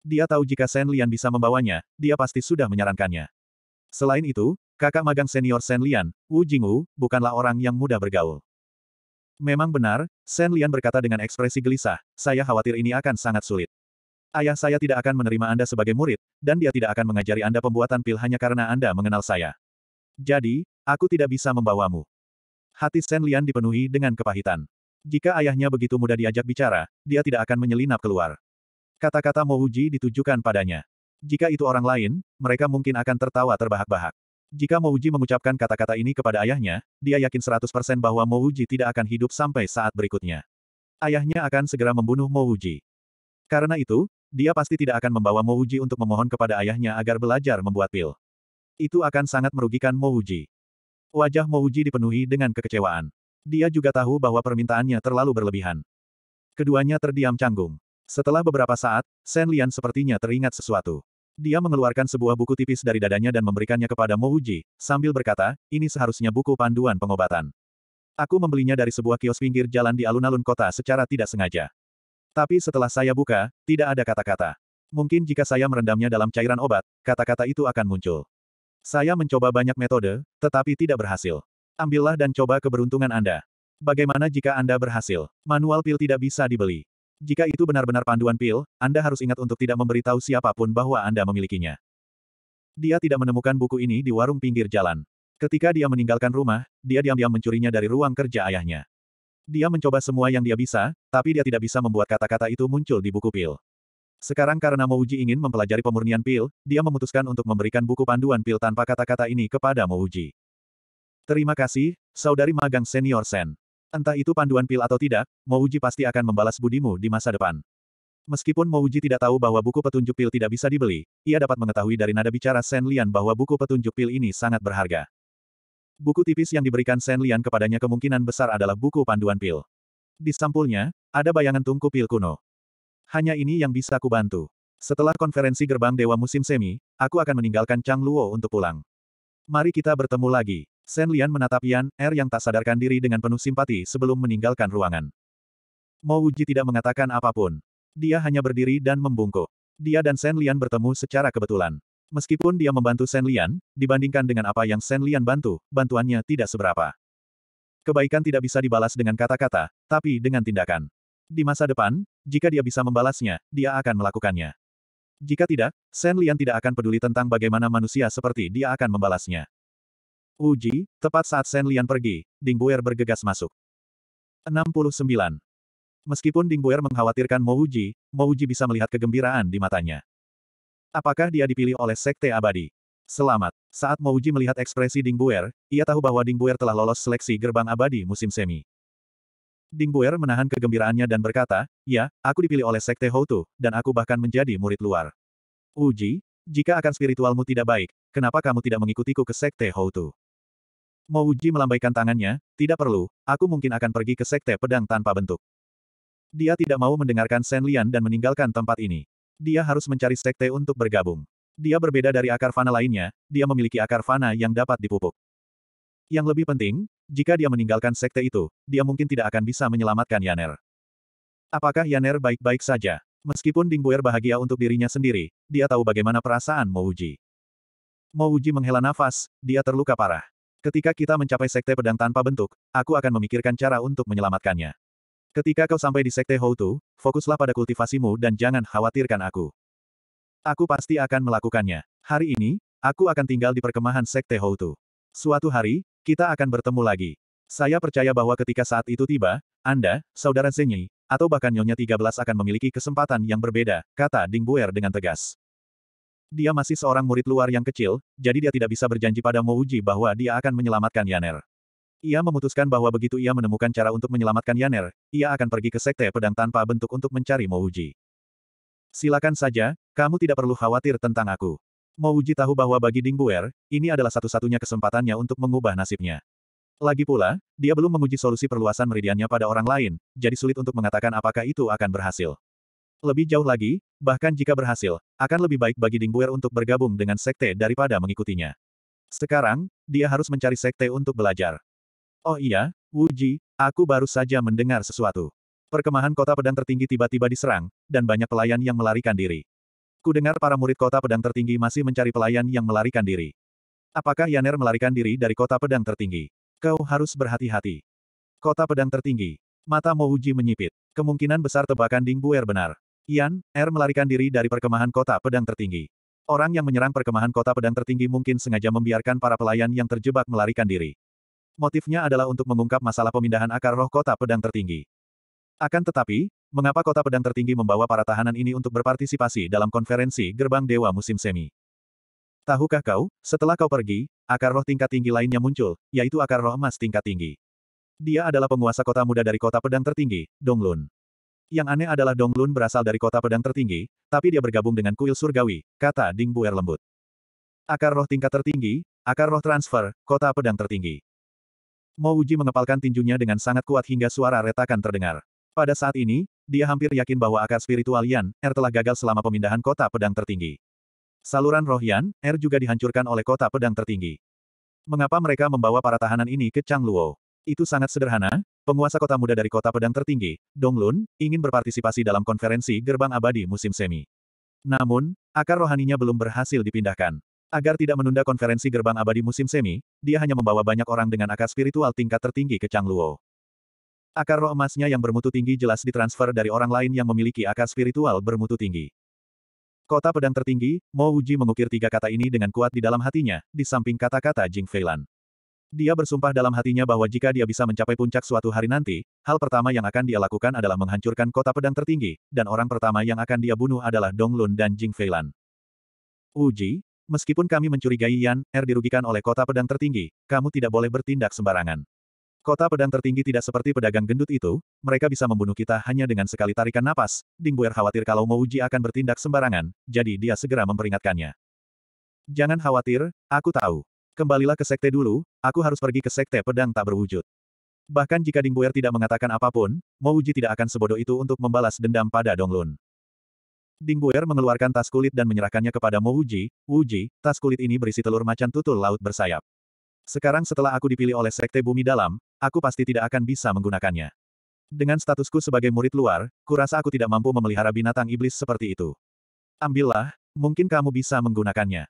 Dia tahu jika Shen Lian bisa membawanya, dia pasti sudah menyarankannya. Selain itu, kakak magang senior Shen Lian, Wu Jingwu, bukanlah orang yang mudah bergaul. Memang benar, Shen Lian berkata dengan ekspresi gelisah, saya khawatir ini akan sangat sulit. Ayah saya tidak akan menerima Anda sebagai murid, dan dia tidak akan mengajari Anda pembuatan pil hanya karena Anda mengenal saya. Jadi, aku tidak bisa membawamu. Hati Shen Lian dipenuhi dengan kepahitan. Jika ayahnya begitu mudah diajak bicara, dia tidak akan menyelinap keluar. Kata-kata Mo Uji ditujukan padanya. Jika itu orang lain, mereka mungkin akan tertawa terbahak-bahak. Jika Mo Uji mengucapkan kata-kata ini kepada ayahnya, dia yakin 100% bahwa Mo Uji tidak akan hidup sampai saat berikutnya. Ayahnya akan segera membunuh Mo Uji. Karena itu, dia pasti tidak akan membawa Mouji untuk memohon kepada ayahnya agar belajar membuat pil. Itu akan sangat merugikan Mouji. Wajah Mouji dipenuhi dengan kekecewaan. Dia juga tahu bahwa permintaannya terlalu berlebihan. Keduanya terdiam canggung. Setelah beberapa saat, Shen Lian sepertinya teringat sesuatu. Dia mengeluarkan sebuah buku tipis dari dadanya dan memberikannya kepada Mouji, sambil berkata, ini seharusnya buku panduan pengobatan. Aku membelinya dari sebuah kios pinggir jalan di alun-alun kota secara tidak sengaja. Tapi setelah saya buka, tidak ada kata-kata. Mungkin jika saya merendamnya dalam cairan obat, kata-kata itu akan muncul. Saya mencoba banyak metode, tetapi tidak berhasil. Ambillah dan coba keberuntungan Anda. Bagaimana jika Anda berhasil? Manual pil tidak bisa dibeli. Jika itu benar-benar panduan pil, Anda harus ingat untuk tidak memberitahu siapapun bahwa Anda memilikinya. Dia tidak menemukan buku ini di warung pinggir jalan. Ketika dia meninggalkan rumah, dia diam-diam mencurinya dari ruang kerja ayahnya. Dia mencoba semua yang dia bisa, tapi dia tidak bisa membuat kata-kata itu muncul di buku pil. Sekarang karena Mouji ingin mempelajari pemurnian pil, dia memutuskan untuk memberikan buku panduan pil tanpa kata-kata ini kepada Mouji. Terima kasih, saudari magang senior Sen. Entah itu panduan pil atau tidak, Mouji pasti akan membalas budimu di masa depan. Meskipun Mouji tidak tahu bahwa buku petunjuk pil tidak bisa dibeli, ia dapat mengetahui dari nada bicara Sen Lian bahwa buku petunjuk pil ini sangat berharga. Buku tipis yang diberikan Shen Lian kepadanya kemungkinan besar adalah buku panduan pil. Di sampulnya, ada bayangan tungku pil kuno. Hanya ini yang bisa kubantu. Setelah konferensi gerbang Dewa Musim Semi, aku akan meninggalkan Chang Luo untuk pulang. Mari kita bertemu lagi. Shen Lian menatap Yan Er yang tak sadarkan diri dengan penuh simpati sebelum meninggalkan ruangan. Mo Wuji tidak mengatakan apapun. Dia hanya berdiri dan membungkuk. Dia dan Shen Lian bertemu secara kebetulan. Meskipun dia membantu Shen Lian, dibandingkan dengan apa yang Shen Lian bantu, bantuannya tidak seberapa. Kebaikan tidak bisa dibalas dengan kata-kata, tapi dengan tindakan. Di masa depan, jika dia bisa membalasnya, dia akan melakukannya. Jika tidak, Shen Lian tidak akan peduli tentang bagaimana manusia seperti dia akan membalasnya. Uji, tepat saat Shen Lian pergi, Ding Buer bergegas masuk. 69. Meskipun Ding Buer mengkhawatirkan Mo Uji, Mo Uji bisa melihat kegembiraan di matanya. Apakah dia dipilih oleh Sekte Abadi? Selamat. Saat Mouji melihat ekspresi Ding Bu'er, ia tahu bahwa Ding Bu'er telah lolos seleksi gerbang abadi musim semi. Ding Bu'er menahan kegembiraannya dan berkata, Ya, aku dipilih oleh Sekte Houtu, dan aku bahkan menjadi murid luar. Uji, jika akan spiritualmu tidak baik, kenapa kamu tidak mengikutiku ke Sekte Houtu? Mouji melambaikan tangannya, tidak perlu, aku mungkin akan pergi ke Sekte Pedang tanpa bentuk. Dia tidak mau mendengarkan Sen Lian dan meninggalkan tempat ini. Dia harus mencari sekte untuk bergabung. Dia berbeda dari akar fana lainnya, dia memiliki akar fana yang dapat dipupuk. Yang lebih penting, jika dia meninggalkan sekte itu, dia mungkin tidak akan bisa menyelamatkan Yaner. Apakah Yaner baik-baik saja? Meskipun Ding Buer bahagia untuk dirinya sendiri, dia tahu bagaimana perasaan Mouji. Mouji menghela nafas, dia terluka parah. Ketika kita mencapai sekte pedang tanpa bentuk, aku akan memikirkan cara untuk menyelamatkannya. Ketika kau sampai di Sekte Houtu, fokuslah pada kultivasimu dan jangan khawatirkan aku. Aku pasti akan melakukannya. Hari ini, aku akan tinggal di perkemahan Sekte Houtu. Suatu hari, kita akan bertemu lagi. Saya percaya bahwa ketika saat itu tiba, Anda, Saudara Zenyi, atau bahkan Nyonya 13 akan memiliki kesempatan yang berbeda, kata Ding Buer dengan tegas. Dia masih seorang murid luar yang kecil, jadi dia tidak bisa berjanji pada Mouji bahwa dia akan menyelamatkan Yaner. Ia memutuskan bahwa begitu ia menemukan cara untuk menyelamatkan Yaner, ia akan pergi ke Sekte Pedang tanpa bentuk untuk mencari Mouji. Silakan saja, kamu tidak perlu khawatir tentang aku. Mouji tahu bahwa bagi Ding Bu'er, ini adalah satu-satunya kesempatannya untuk mengubah nasibnya. Lagi pula, dia belum menguji solusi perluasan meridiannya pada orang lain, jadi sulit untuk mengatakan apakah itu akan berhasil. Lebih jauh lagi, bahkan jika berhasil, akan lebih baik bagi Ding Bu'er untuk bergabung dengan sekte daripada mengikutinya. Sekarang, dia harus mencari sekte untuk belajar. Oh iya, Wuji, aku baru saja mendengar sesuatu. Perkemahan kota pedang tertinggi tiba-tiba diserang, dan banyak pelayan yang melarikan diri. Ku dengar para murid kota pedang tertinggi masih mencari pelayan yang melarikan diri. Apakah Yaner melarikan diri dari kota pedang tertinggi? Kau harus berhati-hati. Kota pedang tertinggi. Mata Mo Wuji menyipit. Kemungkinan besar tebakan Ding Buer benar. Yan, Er melarikan diri dari perkemahan kota pedang tertinggi. Orang yang menyerang perkemahan kota pedang tertinggi mungkin sengaja membiarkan para pelayan yang terjebak melarikan diri motifnya adalah untuk mengungkap masalah pemindahan akar roh kota pedang tertinggi. Akan tetapi, mengapa kota pedang tertinggi membawa para tahanan ini untuk berpartisipasi dalam konferensi gerbang dewa musim semi? Tahukah kau, setelah kau pergi, akar roh tingkat tinggi lainnya muncul, yaitu akar roh emas tingkat tinggi. Dia adalah penguasa kota muda dari kota pedang tertinggi, Donglun. Yang aneh adalah Donglun berasal dari kota pedang tertinggi, tapi dia bergabung dengan kuil surgawi, kata Ding Buer lembut. Akar roh tingkat tertinggi, akar roh transfer, kota pedang tertinggi. Mo Uji mengepalkan tinjunya dengan sangat kuat hingga suara retakan terdengar. Pada saat ini, dia hampir yakin bahwa akar spiritual Yan, Er telah gagal selama pemindahan kota pedang tertinggi. Saluran roh Yan, Er juga dihancurkan oleh kota pedang tertinggi. Mengapa mereka membawa para tahanan ini ke Chang Luo? Itu sangat sederhana, penguasa kota muda dari kota pedang tertinggi, Dong Lun, ingin berpartisipasi dalam konferensi gerbang abadi musim semi. Namun, akar rohaninya belum berhasil dipindahkan. Agar tidak menunda konferensi gerbang abadi musim semi, dia hanya membawa banyak orang dengan akar spiritual tingkat tertinggi ke Changluo. Akar roh emasnya yang bermutu tinggi jelas ditransfer dari orang lain yang memiliki akar spiritual bermutu tinggi. Kota pedang tertinggi, Mo Uji mengukir tiga kata ini dengan kuat di dalam hatinya, di samping kata-kata Jing Feilan. Dia bersumpah dalam hatinya bahwa jika dia bisa mencapai puncak suatu hari nanti, hal pertama yang akan dia lakukan adalah menghancurkan kota pedang tertinggi, dan orang pertama yang akan dia bunuh adalah Dong Lun dan Jing Feilan. Uji, Meskipun kami mencurigai Yan, Er dirugikan oleh kota pedang tertinggi, kamu tidak boleh bertindak sembarangan. Kota pedang tertinggi tidak seperti pedagang gendut itu, mereka bisa membunuh kita hanya dengan sekali tarikan napas. Ding Bu'er khawatir kalau Mouji akan bertindak sembarangan, jadi dia segera memperingatkannya. Jangan khawatir, aku tahu. Kembalilah ke sekte dulu, aku harus pergi ke sekte pedang tak berwujud. Bahkan jika Ding Bu'er tidak mengatakan apapun, Mouji tidak akan sebodoh itu untuk membalas dendam pada Dong Lun. Ding Buer mengeluarkan tas kulit dan menyerahkannya kepada Mo Wuji. Wuji, tas kulit ini berisi telur macan tutul laut bersayap. Sekarang setelah aku dipilih oleh Sekte Bumi Dalam, aku pasti tidak akan bisa menggunakannya. Dengan statusku sebagai murid luar, kurasa aku tidak mampu memelihara binatang iblis seperti itu. Ambillah, mungkin kamu bisa menggunakannya.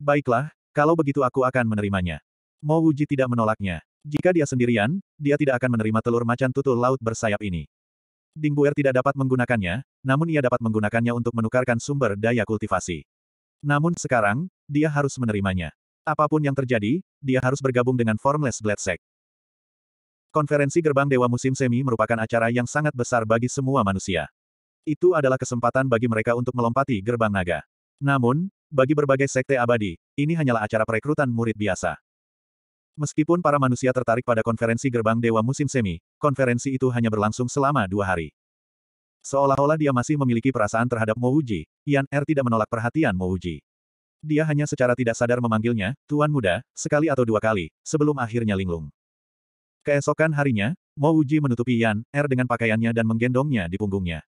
Baiklah, kalau begitu aku akan menerimanya. Mo Wuji tidak menolaknya. Jika dia sendirian, dia tidak akan menerima telur macan tutul laut bersayap ini. Ding Buer tidak dapat menggunakannya, namun ia dapat menggunakannya untuk menukarkan sumber daya kultivasi. Namun sekarang, dia harus menerimanya. Apapun yang terjadi, dia harus bergabung dengan Formless Bladsec. Konferensi Gerbang Dewa Musim Semi merupakan acara yang sangat besar bagi semua manusia. Itu adalah kesempatan bagi mereka untuk melompati gerbang naga. Namun, bagi berbagai sekte abadi, ini hanyalah acara perekrutan murid biasa. Meskipun para manusia tertarik pada konferensi gerbang dewa musim semi, konferensi itu hanya berlangsung selama dua hari. Seolah-olah dia masih memiliki perasaan terhadap Mouji, Yan Er tidak menolak perhatian Mouji. Dia hanya secara tidak sadar memanggilnya, Tuan Muda, sekali atau dua kali, sebelum akhirnya linglung. Keesokan harinya, Mouji menutupi Yan Er dengan pakaiannya dan menggendongnya di punggungnya.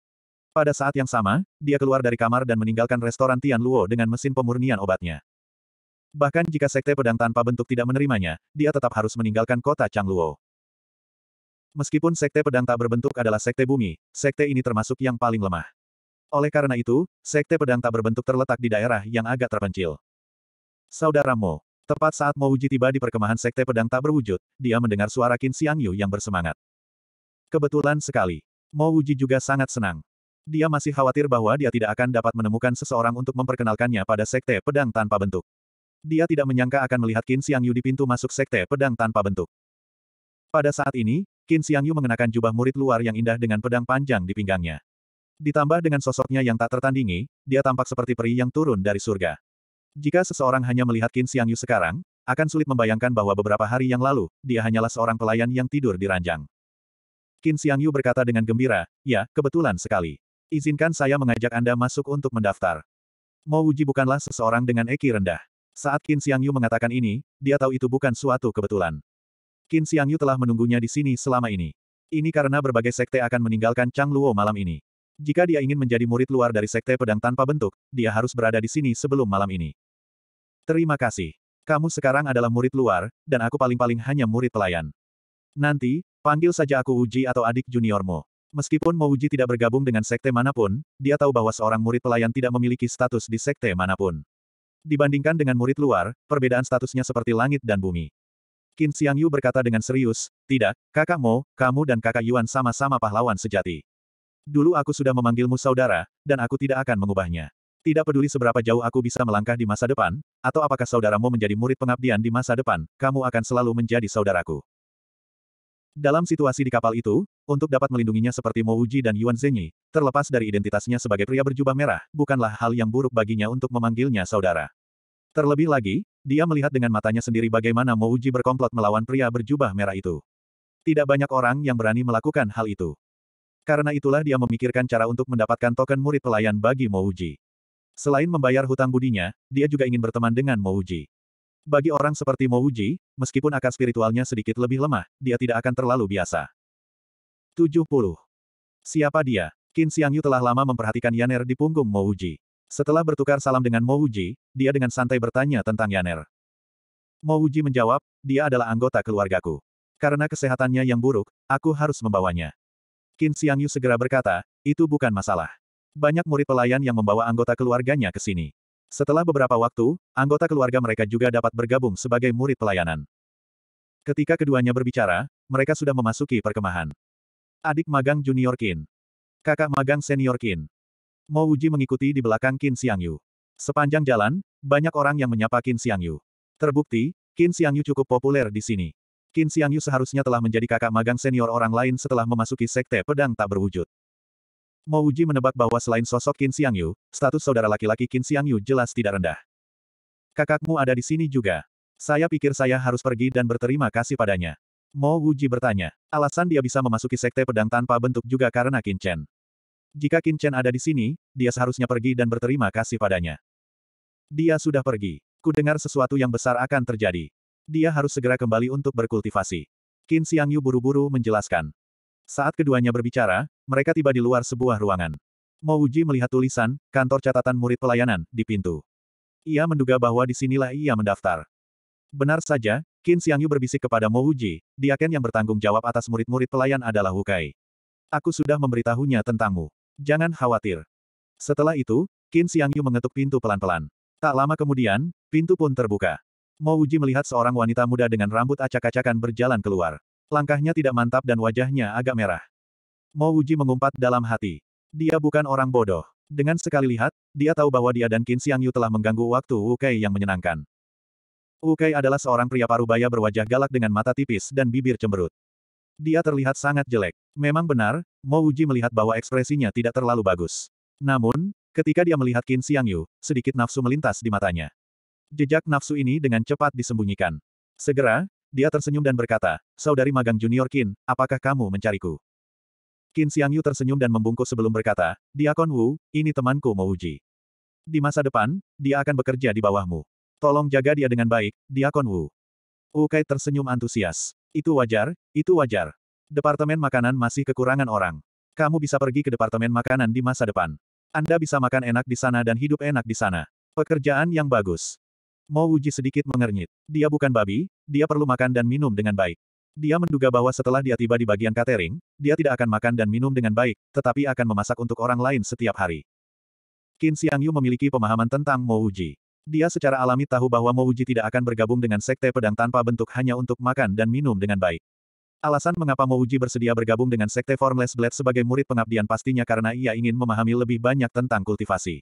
Pada saat yang sama, dia keluar dari kamar dan meninggalkan restoran Tian Luo dengan mesin pemurnian obatnya. Bahkan jika Sekte Pedang tanpa bentuk tidak menerimanya, dia tetap harus meninggalkan kota Changluo. Meskipun Sekte Pedang tak berbentuk adalah Sekte Bumi, Sekte ini termasuk yang paling lemah. Oleh karena itu, Sekte Pedang tak berbentuk terletak di daerah yang agak terpencil. Saudara Mo, tepat saat Mo Uji tiba di perkemahan Sekte Pedang tak berwujud, dia mendengar suara Qin Xiang Yu yang bersemangat. Kebetulan sekali, Mo Uji juga sangat senang. Dia masih khawatir bahwa dia tidak akan dapat menemukan seseorang untuk memperkenalkannya pada sekte pedang tanpa bentuk. Dia tidak menyangka akan melihat Qin Xiangyu di pintu masuk sekte pedang tanpa bentuk. Pada saat ini, Qin Xiangyu mengenakan jubah murid luar yang indah dengan pedang panjang di pinggangnya. Ditambah dengan sosoknya yang tak tertandingi, dia tampak seperti peri yang turun dari surga. Jika seseorang hanya melihat Qin Xiangyu sekarang, akan sulit membayangkan bahwa beberapa hari yang lalu, dia hanyalah seorang pelayan yang tidur di ranjang. Qin Xiangyu berkata dengan gembira, ya, kebetulan sekali. Izinkan saya mengajak Anda masuk untuk mendaftar. Mo Wuji bukanlah seseorang dengan eki rendah. Saat Qin Xiangyu mengatakan ini, dia tahu itu bukan suatu kebetulan. Qin Xiangyu telah menunggunya di sini selama ini. Ini karena berbagai sekte akan meninggalkan Chang Luo malam ini. Jika dia ingin menjadi murid luar dari sekte pedang tanpa bentuk, dia harus berada di sini sebelum malam ini. Terima kasih. Kamu sekarang adalah murid luar, dan aku paling-paling hanya murid pelayan. Nanti, panggil saja aku Uji atau adik juniormu. Meskipun Mo Uji tidak bergabung dengan sekte manapun, dia tahu bahwa seorang murid pelayan tidak memiliki status di sekte manapun. Dibandingkan dengan murid luar, perbedaan statusnya seperti langit dan bumi. Qin Xiang Yu berkata dengan serius, Tidak, kakak Mo, kamu dan kakak Yuan sama-sama pahlawan sejati. Dulu aku sudah memanggilmu saudara, dan aku tidak akan mengubahnya. Tidak peduli seberapa jauh aku bisa melangkah di masa depan, atau apakah saudaramu menjadi murid pengabdian di masa depan, kamu akan selalu menjadi saudaraku. Dalam situasi di kapal itu, untuk dapat melindunginya seperti Mo Uji dan Yuan Zhenyi, terlepas dari identitasnya sebagai pria berjubah merah, bukanlah hal yang buruk baginya untuk memanggilnya saudara. Terlebih lagi, dia melihat dengan matanya sendiri bagaimana Mo Uji berkomplot melawan pria berjubah merah itu. Tidak banyak orang yang berani melakukan hal itu. Karena itulah dia memikirkan cara untuk mendapatkan token murid pelayan bagi Mo Uji. Selain membayar hutang budinya, dia juga ingin berteman dengan Mo Uji. Bagi orang seperti Mouji, meskipun akar spiritualnya sedikit lebih lemah, dia tidak akan terlalu biasa. 70. Siapa dia? Qin Xiangyu telah lama memperhatikan Yaner di punggung Mouji. Setelah bertukar salam dengan Mouji, dia dengan santai bertanya tentang Yaner. Mouji menjawab, dia adalah anggota keluargaku. Karena kesehatannya yang buruk, aku harus membawanya. Qin Xiangyu segera berkata, itu bukan masalah. Banyak murid pelayan yang membawa anggota keluarganya ke sini. Setelah beberapa waktu, anggota keluarga mereka juga dapat bergabung sebagai murid pelayanan. Ketika keduanya berbicara, mereka sudah memasuki perkemahan. Adik magang junior Qin. Kakak magang senior Qin. Mo Wuji mengikuti di belakang Qin Xiangyu. Sepanjang jalan, banyak orang yang menyapa Qin Xiangyu. Terbukti, Qin Xiangyu cukup populer di sini. Qin Xiangyu seharusnya telah menjadi kakak magang senior orang lain setelah memasuki sekte pedang tak berwujud. Mo Uji menebak bahwa selain sosok Qin Xiangyu, status saudara laki-laki Qin Xiangyu jelas tidak rendah. Kakakmu ada di sini juga. Saya pikir saya harus pergi dan berterima kasih padanya. Mo Wuji bertanya, alasan dia bisa memasuki sekte pedang tanpa bentuk juga karena Qin Chen. Jika Qin Chen ada di sini, dia seharusnya pergi dan berterima kasih padanya. Dia sudah pergi. Ku dengar sesuatu yang besar akan terjadi. Dia harus segera kembali untuk berkultivasi. Qin Xiangyu buru-buru menjelaskan. Saat keduanya berbicara, mereka tiba di luar sebuah ruangan. Mo Uji melihat tulisan, kantor catatan murid pelayanan, di pintu. Ia menduga bahwa di sinilah ia mendaftar. Benar saja, Qin Xiangyu berbisik kepada Mo Uji, diaken yang bertanggung jawab atas murid-murid pelayan adalah Hukai. Aku sudah memberitahunya tentangmu. Jangan khawatir. Setelah itu, Qin Xiangyu mengetuk pintu pelan-pelan. Tak lama kemudian, pintu pun terbuka. Mo Uji melihat seorang wanita muda dengan rambut acak-acakan berjalan keluar. Langkahnya tidak mantap dan wajahnya agak merah. Mo Wuji mengumpat dalam hati. Dia bukan orang bodoh. Dengan sekali lihat, dia tahu bahwa dia dan Qin Xiang telah mengganggu waktu Wu Kai yang menyenangkan. Wu Kai adalah seorang pria parubaya berwajah galak dengan mata tipis dan bibir cemberut. Dia terlihat sangat jelek. Memang benar, Mo Wuji melihat bahwa ekspresinya tidak terlalu bagus. Namun, ketika dia melihat Qin Xiang sedikit nafsu melintas di matanya. Jejak nafsu ini dengan cepat disembunyikan. Segera, dia tersenyum dan berkata, Saudari magang junior Qin, apakah kamu mencariku? Qin Xiangyu tersenyum dan membungkuk sebelum berkata, Diakon Wu, ini temanku Uji. Di masa depan, dia akan bekerja di bawahmu. Tolong jaga dia dengan baik, Diakon Wu. Wu Kai tersenyum antusias. Itu wajar, itu wajar. Departemen makanan masih kekurangan orang. Kamu bisa pergi ke departemen makanan di masa depan. Anda bisa makan enak di sana dan hidup enak di sana. Pekerjaan yang bagus. Mo Uji sedikit mengernyit. Dia bukan babi, dia perlu makan dan minum dengan baik. Dia menduga bahwa setelah dia tiba di bagian catering, dia tidak akan makan dan minum dengan baik, tetapi akan memasak untuk orang lain setiap hari. Qin Xiangyu memiliki pemahaman tentang Mo Uji. Dia secara alami tahu bahwa Mo Uji tidak akan bergabung dengan sekte pedang tanpa bentuk hanya untuk makan dan minum dengan baik. Alasan mengapa Mo Uji bersedia bergabung dengan sekte Formless Blade sebagai murid pengabdian pastinya karena ia ingin memahami lebih banyak tentang kultivasi.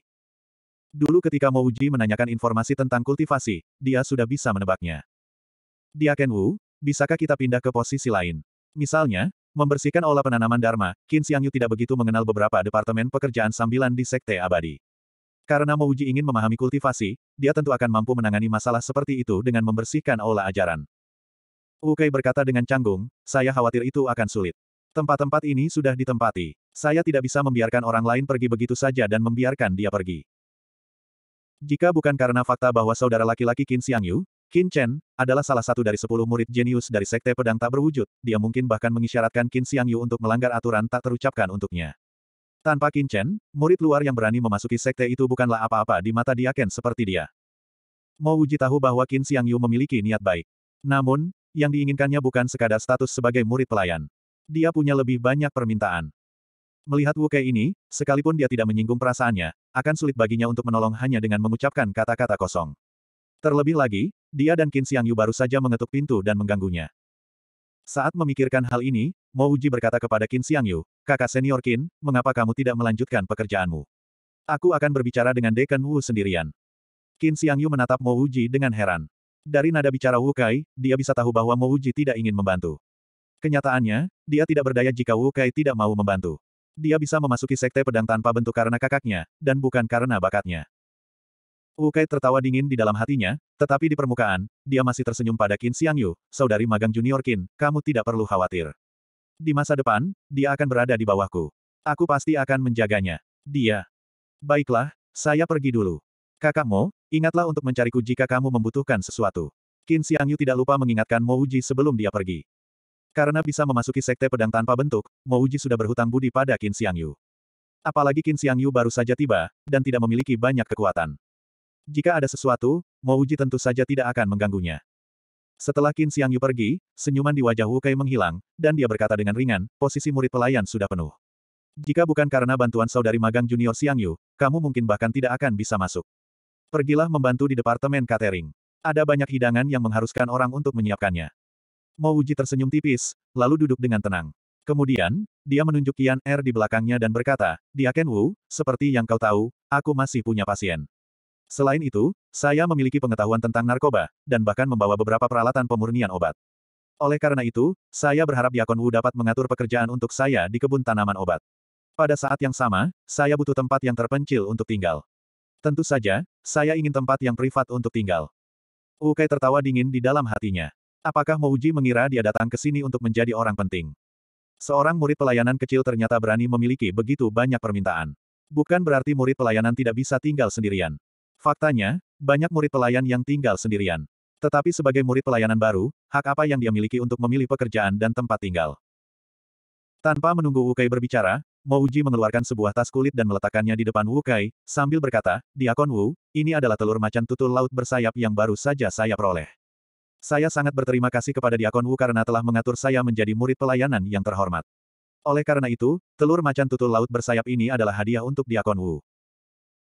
Dulu ketika Mo Uji menanyakan informasi tentang kultivasi, dia sudah bisa menebaknya. Dia Ken Wu, bisakah kita pindah ke posisi lain? Misalnya, membersihkan olah penanaman Dharma, Qin Xiangyu tidak begitu mengenal beberapa departemen pekerjaan sambilan di Sekte Abadi. Karena uji ingin memahami kultivasi, dia tentu akan mampu menangani masalah seperti itu dengan membersihkan olah ajaran. Ukei berkata dengan canggung, saya khawatir itu akan sulit. Tempat-tempat ini sudah ditempati. Saya tidak bisa membiarkan orang lain pergi begitu saja dan membiarkan dia pergi. Jika bukan karena fakta bahwa saudara laki-laki Qin Xiangyu, Qin Chen, adalah salah satu dari sepuluh murid jenius dari Sekte Pedang Tak Berwujud, dia mungkin bahkan mengisyaratkan Qin Xiang Yu untuk melanggar aturan tak terucapkan untuknya. Tanpa Qin Chen, murid luar yang berani memasuki sekte itu bukanlah apa-apa di mata Diaken seperti dia. Mo Wuji tahu bahwa Qin Xiang Yu memiliki niat baik. Namun, yang diinginkannya bukan sekadar status sebagai murid pelayan. Dia punya lebih banyak permintaan. Melihat Wu Kei ini, sekalipun dia tidak menyinggung perasaannya, akan sulit baginya untuk menolong hanya dengan mengucapkan kata-kata kosong. Terlebih lagi, dia dan Qin Yu baru saja mengetuk pintu dan mengganggunya. Saat memikirkan hal ini, Mo Uji berkata kepada Qin Yu, kakak senior Qin, mengapa kamu tidak melanjutkan pekerjaanmu? Aku akan berbicara dengan Dekan Wu sendirian. Qin Yu menatap Mo Uji dengan heran. Dari nada bicara Wu Kai, dia bisa tahu bahwa Mo Uji tidak ingin membantu. Kenyataannya, dia tidak berdaya jika Wu Kai tidak mau membantu. Dia bisa memasuki sekte pedang tanpa bentuk karena kakaknya, dan bukan karena bakatnya. Kai tertawa dingin di dalam hatinya, tetapi di permukaan, dia masih tersenyum pada Qin Xiangyu, saudari magang junior Qin, kamu tidak perlu khawatir. Di masa depan, dia akan berada di bawahku. Aku pasti akan menjaganya. Dia. Baiklah, saya pergi dulu. Kakakmu, ingatlah untuk mencariku jika kamu membutuhkan sesuatu. Qin Xiangyu tidak lupa mengingatkan Mo Uji sebelum dia pergi. Karena bisa memasuki sekte pedang tanpa bentuk, Mo Uji sudah berhutang budi pada Qin Xiangyu. Apalagi Qin Xiangyu baru saja tiba, dan tidak memiliki banyak kekuatan. Jika ada sesuatu, Uji tentu saja tidak akan mengganggunya. Setelah Qin Xiang Yu pergi, senyuman di wajah Wu Kai menghilang, dan dia berkata dengan ringan, posisi murid pelayan sudah penuh. Jika bukan karena bantuan saudari magang junior Xiang Yu, kamu mungkin bahkan tidak akan bisa masuk. Pergilah membantu di Departemen Catering. Ada banyak hidangan yang mengharuskan orang untuk menyiapkannya. Uji tersenyum tipis, lalu duduk dengan tenang. Kemudian, dia menunjuk Yan Er di belakangnya dan berkata, Dia Ken Wu, seperti yang kau tahu, aku masih punya pasien. Selain itu, saya memiliki pengetahuan tentang narkoba, dan bahkan membawa beberapa peralatan pemurnian obat. Oleh karena itu, saya berharap Yakon Wu dapat mengatur pekerjaan untuk saya di kebun tanaman obat. Pada saat yang sama, saya butuh tempat yang terpencil untuk tinggal. Tentu saja, saya ingin tempat yang privat untuk tinggal. Wu Kai tertawa dingin di dalam hatinya. Apakah Mouji mengira dia datang ke sini untuk menjadi orang penting? Seorang murid pelayanan kecil ternyata berani memiliki begitu banyak permintaan. Bukan berarti murid pelayanan tidak bisa tinggal sendirian. Faktanya, banyak murid pelayan yang tinggal sendirian. Tetapi sebagai murid pelayanan baru, hak apa yang dia miliki untuk memilih pekerjaan dan tempat tinggal? Tanpa menunggu Wukai berbicara, Mouji mengeluarkan sebuah tas kulit dan meletakkannya di depan Wukai, sambil berkata, Diakon Wu, ini adalah telur macan tutul laut bersayap yang baru saja saya peroleh. Saya sangat berterima kasih kepada Diakon Wu karena telah mengatur saya menjadi murid pelayanan yang terhormat. Oleh karena itu, telur macan tutul laut bersayap ini adalah hadiah untuk Diakon Wu.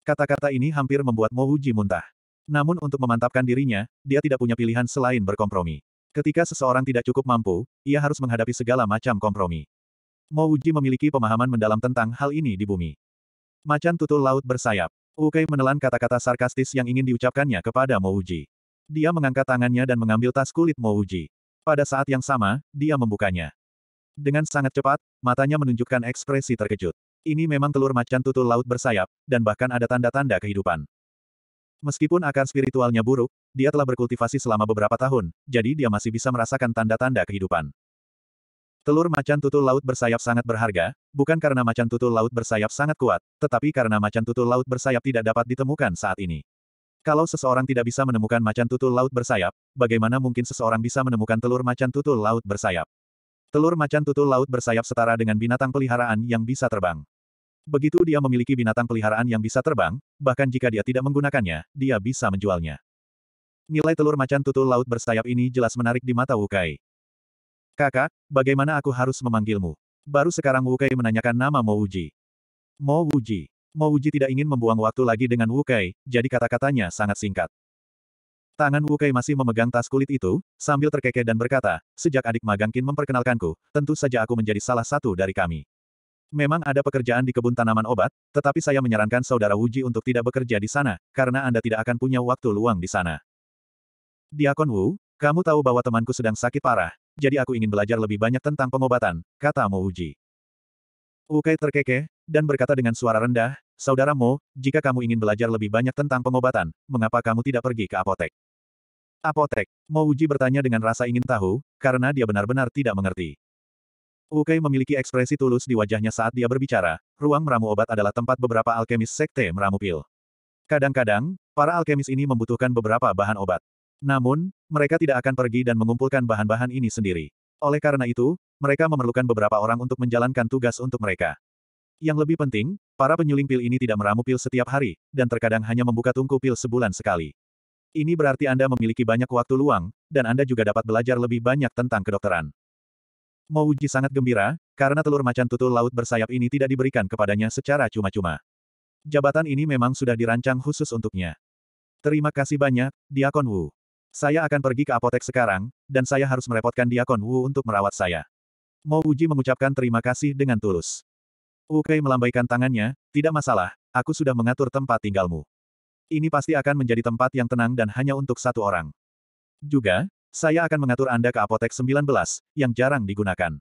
Kata-kata ini hampir membuat Mo Uji muntah. Namun untuk memantapkan dirinya, dia tidak punya pilihan selain berkompromi. Ketika seseorang tidak cukup mampu, ia harus menghadapi segala macam kompromi. Mo Uji memiliki pemahaman mendalam tentang hal ini di bumi. Macan tutul laut bersayap. Ukei menelan kata-kata sarkastis yang ingin diucapkannya kepada Mo Uji. Dia mengangkat tangannya dan mengambil tas kulit Mo Uji. Pada saat yang sama, dia membukanya. Dengan sangat cepat, matanya menunjukkan ekspresi terkejut. Ini memang telur macan tutul laut bersayap, dan bahkan ada tanda-tanda kehidupan. Meskipun akar spiritualnya buruk, dia telah berkultivasi selama beberapa tahun, jadi dia masih bisa merasakan tanda-tanda kehidupan. Telur macan tutul laut bersayap sangat berharga, bukan karena macan tutul laut bersayap sangat kuat, tetapi karena macan tutul laut bersayap tidak dapat ditemukan saat ini. Kalau seseorang tidak bisa menemukan macan tutul laut bersayap, bagaimana mungkin seseorang bisa menemukan telur macan tutul laut bersayap? Telur macan tutul laut bersayap setara dengan binatang peliharaan yang bisa terbang. Begitu dia memiliki binatang peliharaan yang bisa terbang, bahkan jika dia tidak menggunakannya, dia bisa menjualnya. Nilai telur macan tutul laut bersayap ini jelas menarik di mata Wukai. Kakak, bagaimana aku harus memanggilmu? Baru sekarang Wukai menanyakan nama Mo Mo Wuji. Mo Wuji tidak ingin membuang waktu lagi dengan Wukai, jadi kata-katanya sangat singkat. Tangan Wukai masih memegang tas kulit itu, sambil terkekeh dan berkata, sejak adik magangkin memperkenalkanku, tentu saja aku menjadi salah satu dari kami. Memang ada pekerjaan di kebun tanaman obat, tetapi saya menyarankan saudara Wuji untuk tidak bekerja di sana, karena Anda tidak akan punya waktu luang di sana. Diakon Wu, kamu tahu bahwa temanku sedang sakit parah, jadi aku ingin belajar lebih banyak tentang pengobatan, kata Mo Wuji. Ukai terkekeh, dan berkata dengan suara rendah, Saudara Mo, jika kamu ingin belajar lebih banyak tentang pengobatan, mengapa kamu tidak pergi ke apotek? Apotek, Mo Wuji bertanya dengan rasa ingin tahu, karena dia benar-benar tidak mengerti. Ukei memiliki ekspresi tulus di wajahnya saat dia berbicara, ruang meramu obat adalah tempat beberapa alkemis sekte meramu pil. Kadang-kadang, para alkemis ini membutuhkan beberapa bahan obat. Namun, mereka tidak akan pergi dan mengumpulkan bahan-bahan ini sendiri. Oleh karena itu, mereka memerlukan beberapa orang untuk menjalankan tugas untuk mereka. Yang lebih penting, para penyuling pil ini tidak meramu pil setiap hari, dan terkadang hanya membuka tungku pil sebulan sekali. Ini berarti Anda memiliki banyak waktu luang, dan Anda juga dapat belajar lebih banyak tentang kedokteran. Mouji sangat gembira, karena telur macan tutul laut bersayap ini tidak diberikan kepadanya secara cuma-cuma. Jabatan ini memang sudah dirancang khusus untuknya. Terima kasih banyak, Diakon Wu. Saya akan pergi ke apotek sekarang, dan saya harus merepotkan Diakon Wu untuk merawat saya. Mouji mengucapkan terima kasih dengan tulus. Ukei melambaikan tangannya, tidak masalah, aku sudah mengatur tempat tinggalmu. Ini pasti akan menjadi tempat yang tenang dan hanya untuk satu orang. Juga, saya akan mengatur Anda ke apotek 19, yang jarang digunakan.